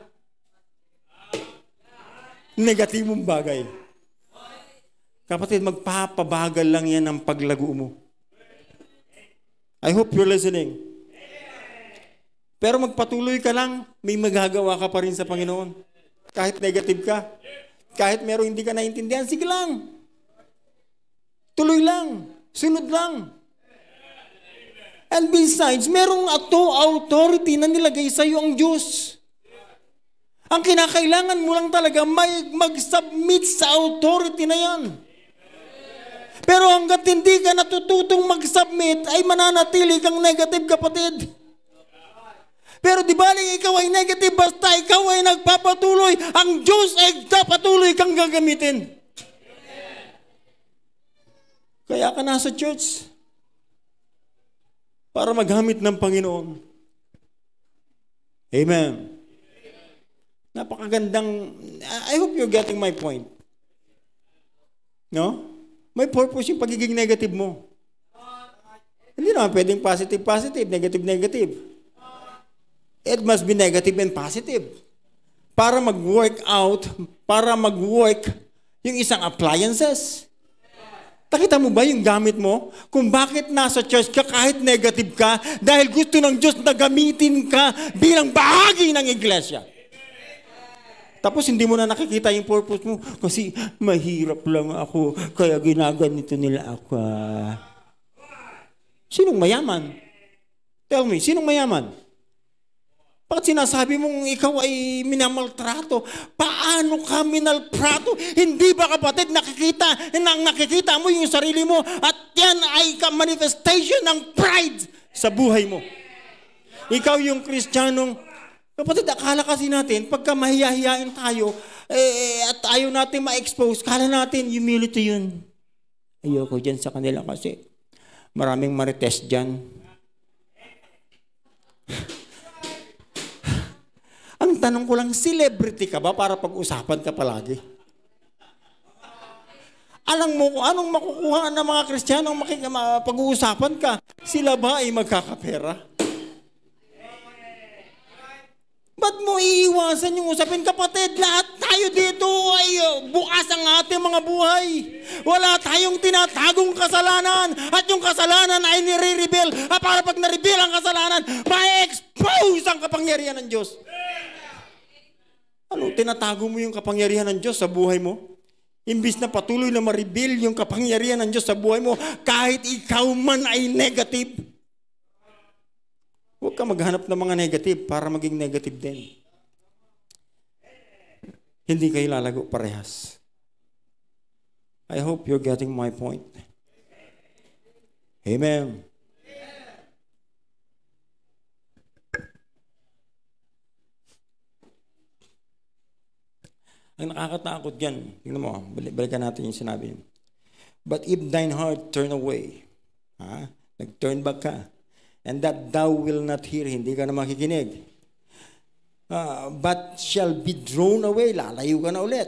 negatibong bagay. Kapatid, magpapabagal lang yan ang paglago mo. I hope you're listening. Pero magpatuloy ka lang, may magagawa ka pa rin sa Panginoon. Kahit negative ka, kahit meron hindi ka naintindihan, sige lang. Tuloy lang. Sunod lang. And besides, merong ato authority na nilagay sa iyo ang Diyos. Ang kinakailangan mo lang talaga may mag-submit sa authority na yan. Pero hanggat hindi ka natututong mag-submit, ay mananatili kang negative, kapatid. Pero di bali ikaw ay negative, basta ikaw ay nagpapatuloy, ang Diyos ay patuloy kang gagamitin. Kaya ka nasa church, para magamit ng Panginoon. Amen. Napakagandang, I hope you're getting my point. No? May purpose yung pagiging negative mo. Hindi naman pwedeng positive-positive, negative-negative. It must be negative and positive. Para mag-work out, para mag-work yung isang appliances. Takita mo ba yung gamit mo? Kung bakit nasa church ka kahit negative ka dahil gusto ng Diyos na gamitin ka bilang bahagi ng iglesia. Tapos hindi mo na nakikita yung purpose mo kasi mahirap lang ako kaya ginaganito nila ako. Sinong mayaman? Tell me, sinong mayaman? Bakit sinasabi mong ikaw ay minamaltrato? Paano ka minaltrato? Hindi ba kapatid nakikita nang nakikita mo yung sarili mo at yan ay manifestation ng pride sa buhay mo? Ikaw yung kristyanong Kapatid, akala kasi natin, pagka mahiyahiyain tayo, eh, at ayaw natin ma-expose, kala natin, humility yun. Ayoko dyan sa kanila kasi maraming marites dyan. Ang tanong ko lang, celebrity ka ba para pag-usapan ka palagi? Alam mo kung anong makukuha ng mga Kristiyano pag-uusapan ka, sila ba ay magkakapera? Ba't mo iiwasan yung usapin? Kapatid, lahat tayo dito ay uh, bukas ang ating mga buhay. Wala tayong tinatagong kasalanan at yung kasalanan ay nire-reveal. At para pag na-reveal ang kasalanan, ma-expose ang kapangyarihan ng Diyos. Yeah! Ano, tinatago mo yung kapangyarihan ng Diyos sa buhay mo? Imbis na patuloy na ma-reveal yung kapangyarihan ng Diyos sa buhay mo, kahit ikaw man ay negative. Huwag ka maghanap ng mga negative para maging negative din. Hindi kayo lalago parehas. I hope you're getting my point. Amen. Ang nakakatakot yan, tingnan mo, balik, balikan natin yung sinabi But if thine heart turn away, ha? nag-turn back ka, and that thou will not hear, hindi ka na makikinig, uh, but shall be drawn away, lalayo ka na ulit.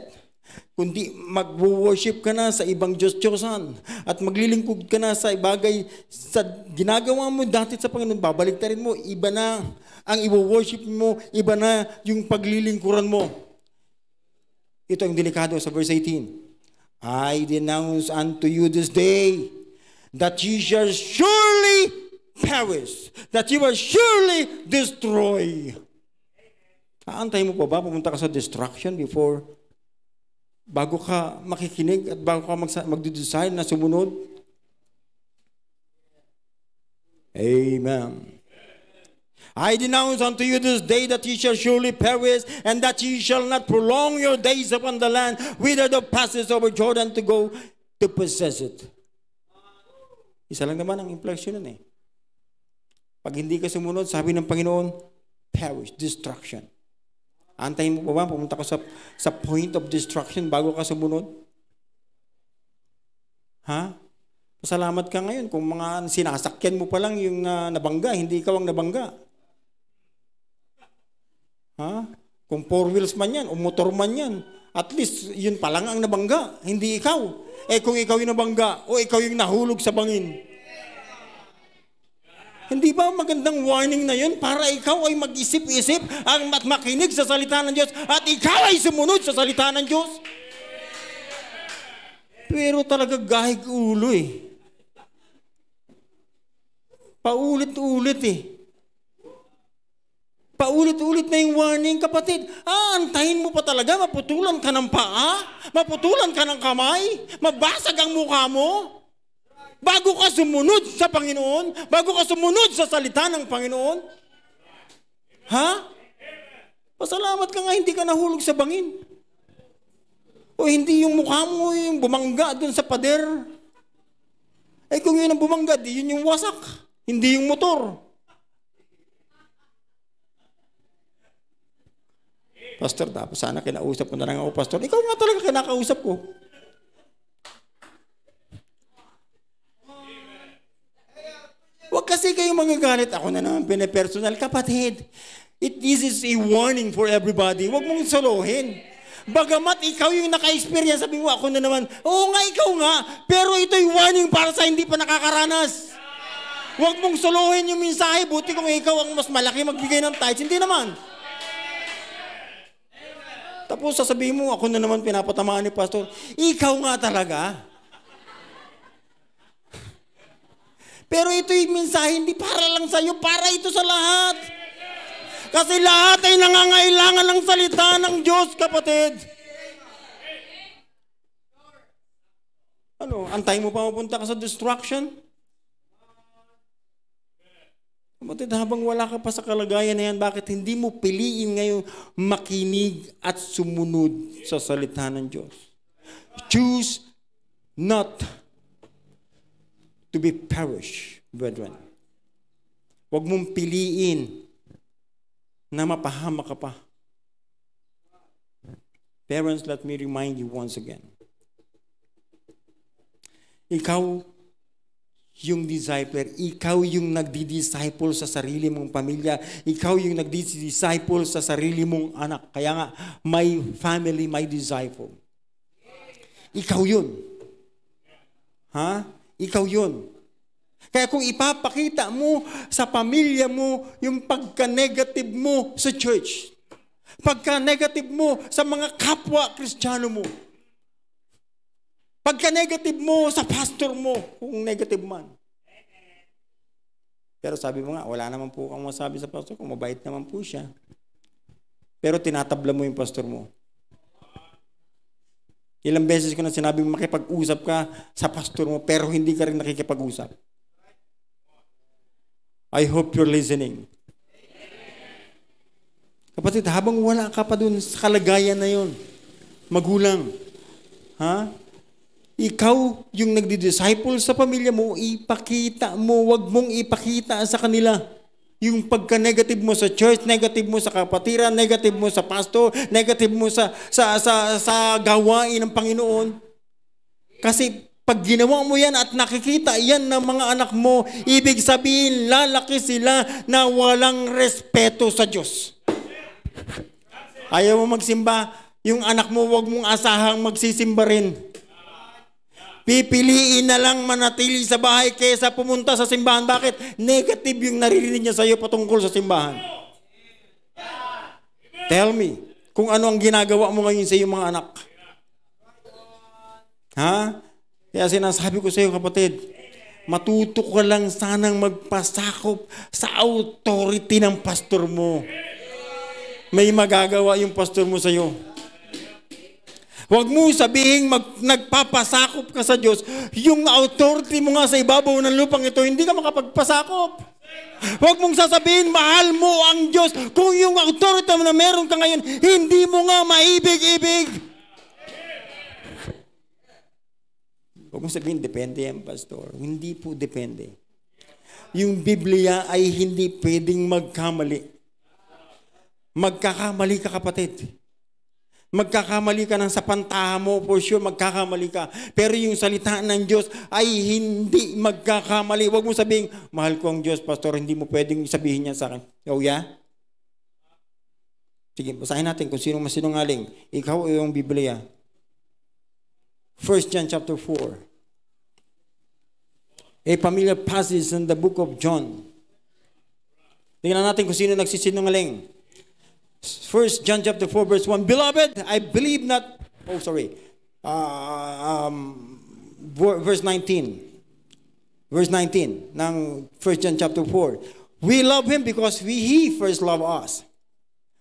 Kundi mag-worship ka na sa ibang Diyos Diyosan at maglilingkod ka na sa bagay sa ginagawa mo dati sa Panginoon, babalik ta rin mo, iba na ang i-worship mo, iba na yung paglilingkuran mo. Ito ang delikado sa verse 18. I denounce unto you this day that ye shall surely perish, that ye will surely destroy. Aantay mo pa ba pumunta ka sa destruction before bago ka makikinig at bago ka magde design na sumunod? Amen. I denounce unto you this day that ye shall surely perish, and that ye shall not prolong your days upon the land whither the passes over Jordan to go to possess it. Isa lang naman ang inflection nun eh. Pag hindi ka sumunod, sabi ng Panginoon, perish, destruction. Antayin mo pa ba? Pumunta ka sa, sa point of destruction bago ka sumunod? Ha? Salamat ka ngayon kung mga sinasakyan mo pa lang yung uh, nabangga, hindi ikaw ang nabangga. Ha? Kung four wheels man yan, o motor man yan, at least yun pa lang ang nabangga, hindi ikaw. Eh kung ikaw yung nabangga, o ikaw yung nahulog sa bangin. Hindi ba magandang warning na yun para ikaw ay mag-isip-isip ang at makinig sa salita ng Diyos at ikaw ay sumunod sa salita ng Diyos? Pero talaga gahig ulo eh. Paulit-ulit eh. Paulit-ulit na yung warning, kapatid. Ah, antayin mo pa talaga, maputulan ka ng paa, maputulan ka ng kamay, mabasag ang mukha mo. Bago ka sumunod sa Panginoon, bago ka sumunod sa salita ng Panginoon. Ha? Pasalamat ka nga, hindi ka nahulog sa bangin. O hindi yung mukha mo yung bumangga doon sa pader. Eh kung yun ang bumangga, di yun yung wasak. Hindi yung motor. Pastor, tapos sana kinausap ko na lang ako, Pastor. Ikaw nga talaga kinakausap ko. Huwag kasi kayong magagalit. Ako na naman pinapersonal. Kapatid, it, this is a warning for everybody. Huwag mong solohin. Bagamat ikaw yung naka-experience, sabi mo, ako na naman, oo nga, ikaw nga, pero ito'y warning para sa hindi pa nakakaranas. Huwag mong solohin yung mensahe, buti kung ikaw ang mas malaki magbigay ng tithes. Hindi naman. Tapos sasabihin mo, ako na naman pinapatamaan ni pastor. Ikaw nga talaga. Pero ito yung mensahe, hindi para lang sa'yo, para ito sa lahat. Kasi lahat ay nangangailangan ng salita ng Diyos, kapatid. Ano, antay mo pa mapunta ka sa destruction? Kapatid, habang wala ka pa sa kalagayan na yan, bakit hindi mo piliin ngayon makinig at sumunod sa salita ng Diyos? Choose not to be perish, brethren. Huwag mong piliin na mapahama ka pa. Parents, let me remind you once again. Ikaw yung discipler, ikaw yung nagdi-disciple sa sarili mong pamilya, ikaw yung nagdi-disciple sa sarili mong anak. Kaya nga, my family, my disciple. Ikaw yun. Ha? Ikaw yun. Kaya kung ipapakita mo sa pamilya mo yung pagka-negative mo sa church, pagka-negative mo sa mga kapwa kristyano mo, Pagka-negative mo sa pastor mo, kung negative man. Pero sabi mo nga, wala naman po kang masabi sa pastor ko, mabait naman po siya. Pero tinatabla mo yung pastor mo. Ilang beses ko na sinabi makipag-usap ka sa pastor mo, pero hindi ka rin nakikipag-usap. I hope you're listening. Kapatid, habang wala ka pa dun sa kalagayan na yon, magulang, ha? ikaw yung nagdi-disciple sa pamilya mo, ipakita mo, wag mong ipakita sa kanila. Yung pagka-negative mo sa church, negative mo sa kapatiran, negative mo sa pastor, negative mo sa, sa, sa, sa gawain ng Panginoon. Kasi pag ginawa mo yan at nakikita yan ng mga anak mo, ibig sabihin lalaki sila na walang respeto sa Diyos. Ayaw mo magsimba, yung anak mo wag mong asahang magsisimba rin. Pipiliin na lang manatili sa bahay kaysa pumunta sa simbahan. Bakit? Negative yung naririnig niya sa iyo patungkol sa simbahan. Tell me, kung ano ang ginagawa mo ngayon sa iyong mga anak. Ha? Kaya sinasabi ko sa iyo kapatid, matuto ka lang sanang magpasakop sa authority ng pastor mo. May magagawa yung pastor mo sa iyo. Huwag mo sabihin mag, nagpapasakop ka sa Diyos. Yung authority mo nga sa ibabaw ng lupang ito, hindi ka makapagpasakop. Huwag mong sasabihin, mahal mo ang Diyos. Kung yung authority mo na meron ka ngayon, hindi mo nga maibig-ibig. Huwag mong sabihin, depende yan, Pastor. Hindi po depende. Yung Biblia ay hindi pwedeng magkamali. Magkakamali ka, kapatid. Magkakamali ka ng sa pantaha mo, for sure, magkakamali ka. Pero yung salita ng Diyos ay hindi magkakamali. Huwag mo sabihin, mahal ko ang Diyos, Pastor, hindi mo pwedeng sabihin yan sa akin. Oh yeah? Sige, basahin natin kung sino masinungaling. Ikaw o yung Biblia. 1 John chapter 4. A familiar passage in the book of John. Tingnan natin kung sino nagsisinungaling. First John chapter 4 verse 1, Beloved, I believe not, oh sorry, uh, um, verse 19, verse 19 ng First John chapter 4. We love Him because we, He first loved us.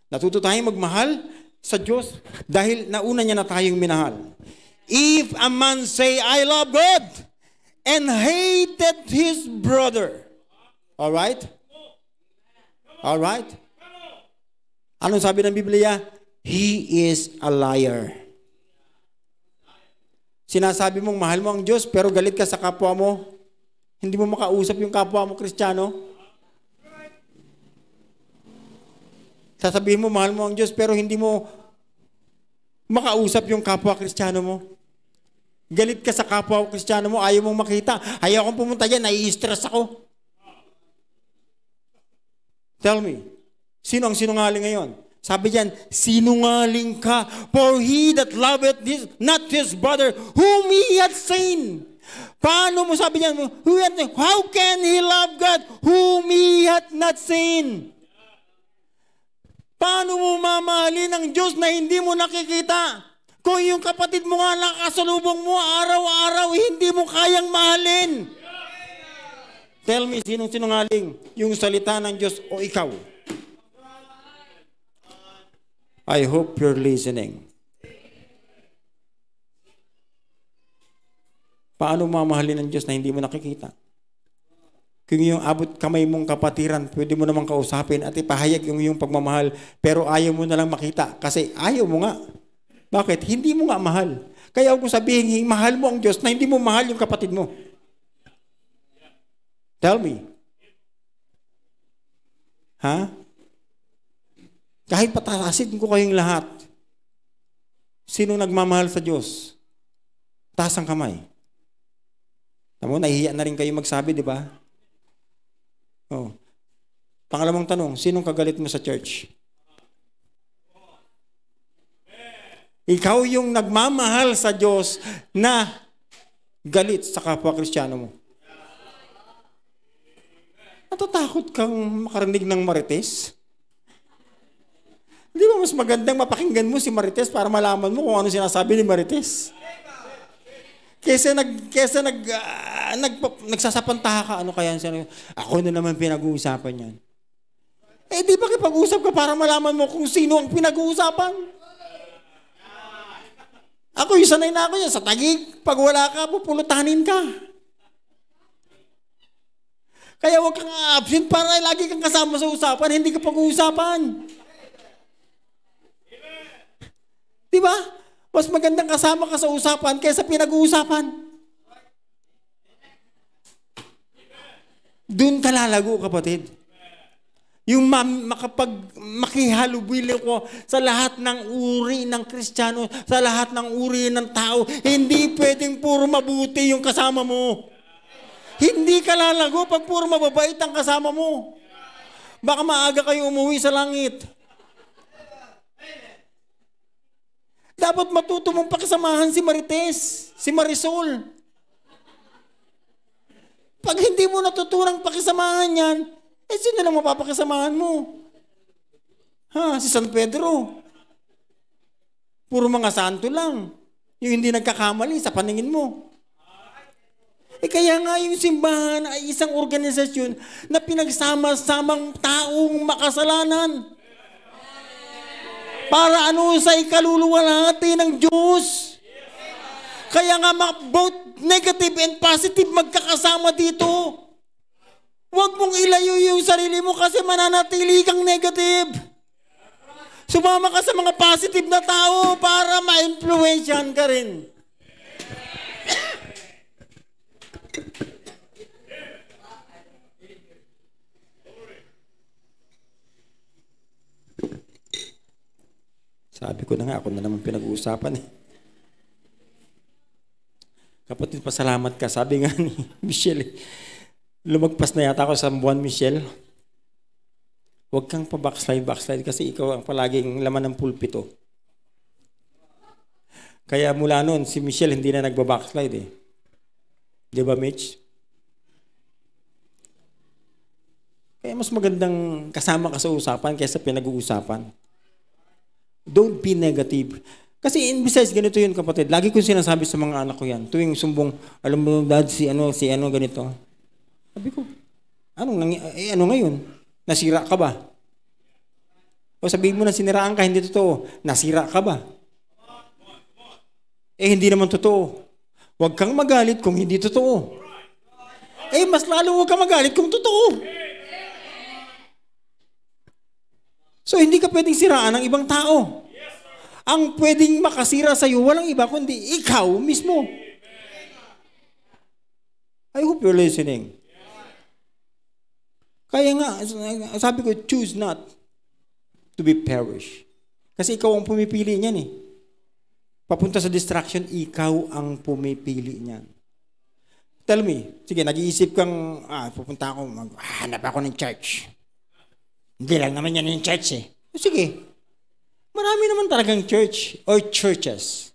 Natuto tayong magmahal sa Diyos dahil nauna niya na tayong minahal. If a man say, I love God, and hated his brother. All right? All right? Anong sabi ng Biblia? He is a liar. Sinasabi mong mahal mo ang Diyos pero galit ka sa kapwa mo. Hindi mo makausap yung kapwa mo, Kristiyano. Sasabihin mo mahal mo ang Diyos pero hindi mo makausap yung kapwa Kristiyano mo. Galit ka sa kapwa Kristiyano mo, ayaw mong makita. Ayaw kong pumunta diyan, nai-stress ako. Tell me, Sino ang sinungaling ngayon? Sabi diyan, sinungaling ka, for he that loveth his, not his brother, whom he hath seen. Paano mo sabi niyan, how can he love God whom he hath not seen? Paano mo mamahalin ang Diyos na hindi mo nakikita? Kung yung kapatid mo nga nakasalubong mo araw-araw, eh, hindi mo kayang mahalin. Tell me, sinong sinungaling? Yung salita ng Diyos o ikaw? I hope you're listening. Paano mamahalin ng Diyos na hindi mo nakikita? Kung yung abot kamay mong kapatiran, pwede mo namang kausapin at ipahayag yung iyong pagmamahal, pero ayaw mo na lang makita kasi ayaw mo nga. Bakit? Hindi mo nga mahal. Kaya kung sabihin, mahal mo ang Diyos na hindi mo mahal yung kapatid mo. Tell me. Ha? Huh? Kahit patakasin ko kayong lahat, sino nagmamahal sa Diyos? Taas ang kamay. Tamo, nahihiya na rin kayo magsabi, di ba? Oh. Pangalawang tanong, sinong kagalit mo sa church? Ikaw yung nagmamahal sa Diyos na galit sa kapwa kristyano mo. Natatakot kang makarinig ng marites? Di ba mas magandang mapakinggan mo si Marites para malaman mo kung ano sinasabi ni Marites? Kesa nag kesa nag uh, nag nagsasapantaha ka ano kaya siya ako na naman pinag-uusapan 'yan. Eh di ba kipag-usap ka para malaman mo kung sino ang pinag-uusapan? Ako, yung sanay na ako yan. Sa tagig, pag wala ka, pupulutanin ka. Kaya huwag kang absent para lagi kang kasama sa usapan, hindi ka pag-uusapan. Di ba? Mas magandang kasama ka sa usapan kaysa pinag-uusapan. Doon ka lalago, kapatid. Yung ma- makapag makihalubili ko sa lahat ng uri ng Kristiyano, sa lahat ng uri ng tao, hindi pwedeng puro mabuti yung kasama mo. Hindi ka lalago pag puro mababait ang kasama mo. Baka maaga kayo umuwi sa langit. Dapat matuto mong pakisamahan si Marites, si Marisol. Pag hindi mo natuturang pakisamahan yan, eh sino lang mapapakisamahan mo? Ha, si San Pedro. Puro mga santo lang. Yung hindi nagkakamali sa paningin mo. Eh kaya nga yung simbahan ay isang organisasyon na pinagsama-samang taong makasalanan. Para ano sa ikaluluwa natin ng Diyos. Kaya nga both negative and positive magkakasama dito. Huwag mong ilayo yung sarili mo kasi mananatili kang negative. Sumama ka sa mga positive na tao para ma-influensyahan ka rin. Sabi ko na nga, ako na naman pinag-uusapan eh. Kapatid, pasalamat ka. Sabi nga ni Michelle, eh, lumagpas na yata ako sa buwan, Michelle. Huwag kang pa backslide, backslide kasi ikaw ang palaging laman ng pulpito. Kaya mula noon, si Michelle hindi na nagba-backslide eh. Di ba, Mitch? Kaya mas magandang kasama ka sa usapan kaysa pinag-uusapan. Don't be negative. Kasi in besides, ganito yun kapatid. Lagi kong sinasabi sa mga anak ko yan. Tuwing sumbong, alam mo dad, si ano, si ano, ganito. Sabi ko, anong nangy- eh, ano ngayon? Nasira ka ba? O sabihin mo na siniraan ka, hindi totoo. Nasira ka ba? Eh, hindi naman totoo. Huwag kang magalit kung hindi totoo. Eh, mas lalo huwag kang magalit kung totoo. So hindi ka pwedeng siraan ng ibang tao. Ang pwedeng makasira sa iyo, walang iba kundi ikaw mismo. I hope you're listening. Kaya nga, sabi ko, choose not to be perish. Kasi ikaw ang pumipili niyan eh. Papunta sa distraction, ikaw ang pumipili niyan. Tell me, sige, nag-iisip kang, ah, pupunta ako, maghanap ako ng church. Hindi lang naman yan yung church eh. eh. Sige, marami naman talagang church or churches.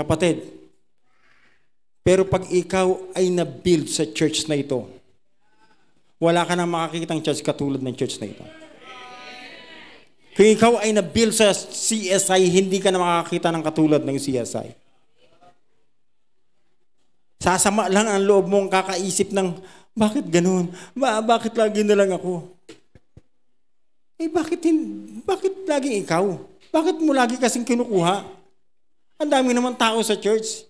Kapatid, pero pag ikaw ay nabuild sa church na ito, wala ka na makakita ng church katulad ng church na ito. Kung ikaw ay nabuild sa CSI, hindi ka na makakita ng katulad ng CSI. Sasama lang ang loob mong kakaisip ng, bakit ganun? Ba, bakit lagi na lang ako? Eh bakit, hin- bakit lagi ikaw? Bakit mo lagi kasing kinukuha? Ang dami naman tao sa church.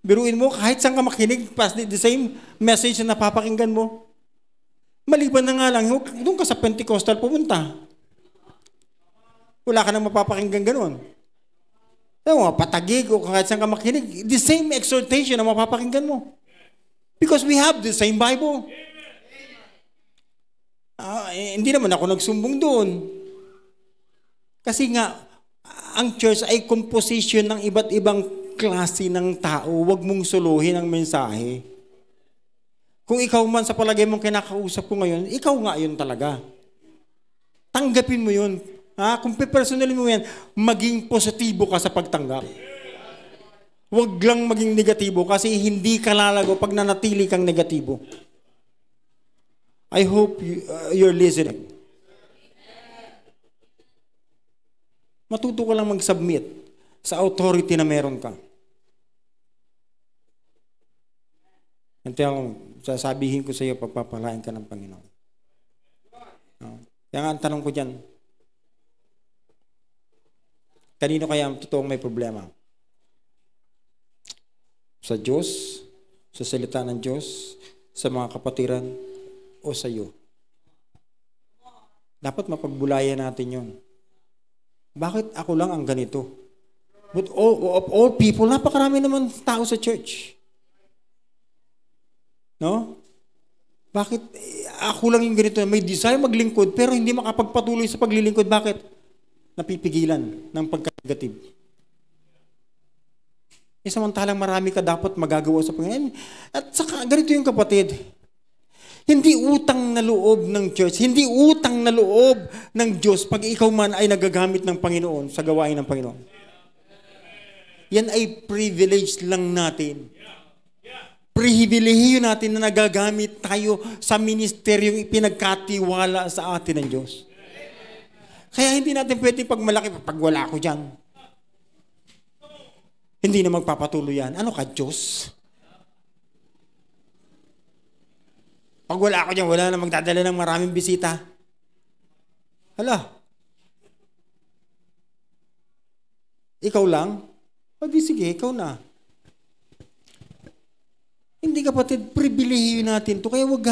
Biruin mo, kahit saan ka makinig, past the same message na napapakinggan mo. Maliban na nga lang, doon ka sa Pentecostal pumunta. Wala ka nang mapapakinggan ganun. Ewan eh, nga, patagig o kahit saan ka makinig, the same exhortation na mapapakinggan mo. Because we have the same Bible. Uh, hindi naman ako nagsumbong doon. Kasi nga, ang church ay composition ng iba't ibang klase ng tao. Huwag mong suluhin ang mensahe. Kung ikaw man sa palagay mong kinakausap ko ngayon, ikaw nga yun talaga. Tanggapin mo yun. Ha? Kung pipersonalin mo yan, maging positibo ka sa pagtanggap. Huwag lang maging negatibo kasi hindi ka lalago pag nanatili kang negatibo. I hope you, uh, you're listening. Matuto ka lang mag-submit sa authority na meron ka. Ito yung sasabihin ko sa iyo pagpapalain ka ng Panginoon. No? Kaya nga ang tanong ko dyan, Kanino kaya totoong may problema? Sa Diyos, sa salita ng Diyos, sa mga kapatiran, o sa iyo. Dapat mapagbulayan natin yon. Bakit ako lang ang ganito? But all, of all people, napakarami naman tao sa church. No? Bakit eh, ako lang yung ganito? May desire maglingkod pero hindi makapagpatuloy sa paglilingkod. Bakit? napipigilan ng pagkanegative. E samantalang marami ka dapat magagawa sa Panginoon. At saka, ganito yung kapatid. Hindi utang na loob ng church, hindi utang na loob ng Diyos pag ikaw man ay nagagamit ng Panginoon sa gawain ng Panginoon. Yan ay privilege lang natin. Pribilehiyo natin na nagagamit tayo sa ministeryong ipinagkatiwala sa atin ng Diyos. Kaya hindi natin pwede pagmalaki pag wala ako dyan. Hindi na magpapatuloy yan. Ano ka, Diyos? Pag wala ako dyan, wala na magdadala ng maraming bisita. Hala. Ikaw lang? O di sige, ikaw na. Hindi kapatid, pribilehiyo natin to. Kaya wag,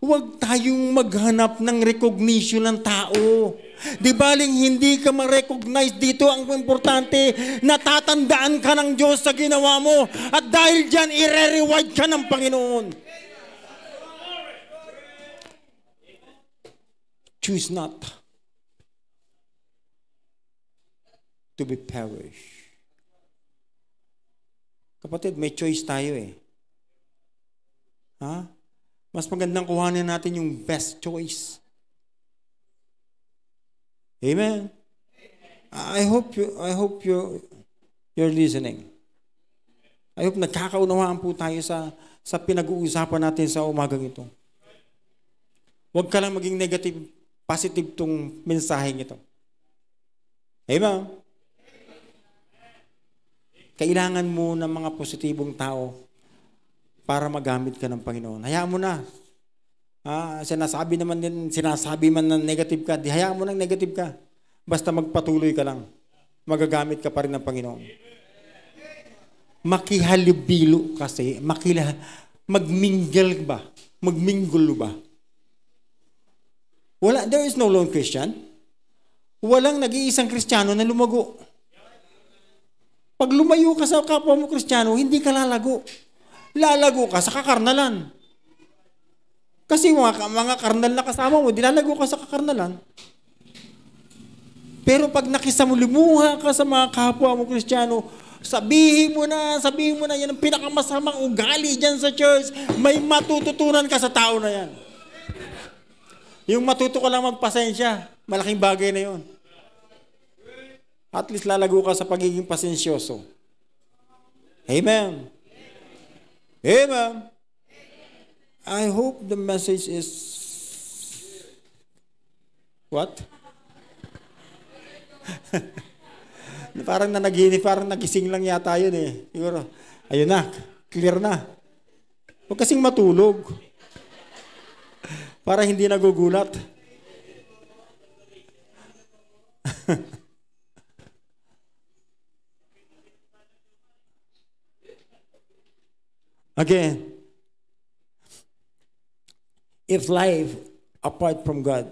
wag tayong maghanap ng recognition ng tao. Di baling hindi ka ma-recognize dito ang importante, natatandaan ka ng Diyos sa ginawa mo at dahil dyan, i-reward ka ng Panginoon. Choose not to be perished. Kapatid, may choice tayo eh. Ha? Mas magandang kuhanin natin yung best choice. Amen. I hope you I hope you you're listening. I hope nagkakaunawaan po tayo sa sa pinag-uusapan natin sa umagang ito. Huwag ka lang maging negative, positive tong mensaheng ito. Amen. Kailangan mo ng mga positibong tao para magamit ka ng Panginoon. Hayaan mo na. Ah, sinasabi naman din, sinasabi man na negative ka, di hayaan mo nang negative ka. Basta magpatuloy ka lang. Magagamit ka pa rin ng Panginoon. Makihalubilo kasi, makila, magmingle ba? Magminggulo ba? Wala, there is no lone Christian. Walang nag-iisang Kristiyano na lumago. Pag lumayo ka sa kapwa mo Kristiyano, hindi ka lalago lalago ka sa kakarnalan. Kasi mga, mga karnal na kasama mo, dilalago ka sa kakarnalan. Pero pag nakisamulumuha ka sa mga kapwa mo Kristiyano, sabihin mo na, sabihin mo na, yan ang pinakamasamang ugali dyan sa church. May matututunan ka sa tao na yan. Yung matuto ka lang magpasensya, malaking bagay na yon. At least lalago ka sa pagiging pasensyoso. Amen. Amen. I hope the message is what? parang na nanaginip, parang nagising lang yata yun eh. Siguro, ayun na, clear na. Huwag kasing matulog. Para hindi nagugulat. Again, if life apart from God,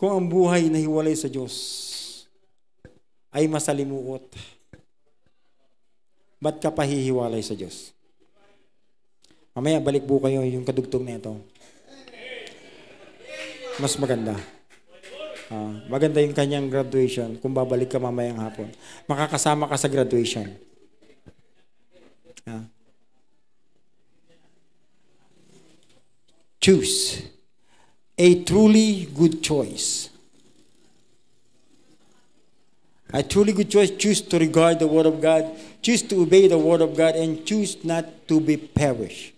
kung ang buhay na hiwalay sa Diyos ay masalimuot, ba't ka pa hihiwalay sa Diyos? Mamaya, balik po kayo yung kadugtong na ito. Mas maganda. Uh, maganda yung kanyang graduation kung babalik ka mamayang hapon. Makakasama ka sa graduation. choose a truly good choice. A truly good choice, choose to regard the Word of God, choose to obey the Word of God, and choose not to be perished.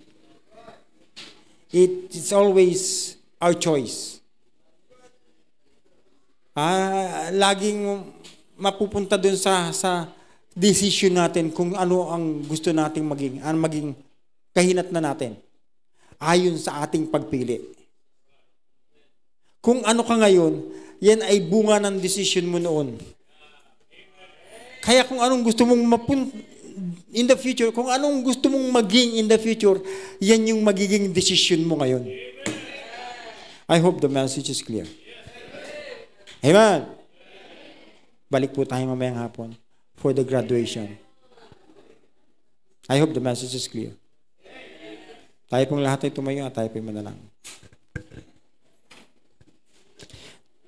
It is always our choice. Ah, laging mapupunta dun sa sa decision natin kung ano ang gusto nating maging, ang maging kahinat na natin ayon sa ating pagpili. Kung ano ka ngayon, yan ay bunga ng decision mo noon. Kaya kung anong gusto mong mapun in the future, kung anong gusto mong maging in the future, yan yung magiging decision mo ngayon. I hope the message is clear. Amen. Balik po tayo mamayang hapon for the graduation. I hope the message is clear. Tayo pong lahat ay tumayo at ah. tayo po'y manalangin.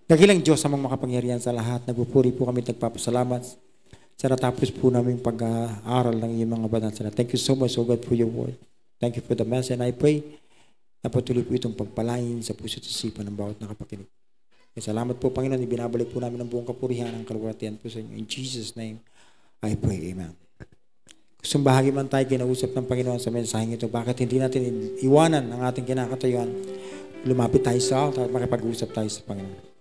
Dakilang Diyos amang makapangyarihan sa lahat, nagpupuri po kami nagpapasalamat sa natapos po namin pag-aaral ng iyong mga banansa. Thank you so much, O God, for your word. Thank you for the message. And I pray na patuloy po itong pagpalain sa puso at isipan ng bawat nakapakinig. Kaya salamat po, Panginoon. Ibinabalik po namin ang buong kapurihan ang kaluwatian po sa inyo. In Jesus' name, I pray. Amen. Gusto bahagi man tayo kinausap ng Panginoon sa mensaheng ito. Bakit hindi natin iwanan ang ating kinakatayuan? Lumapit tayo sa altar at makipag-usap tayo sa Panginoon.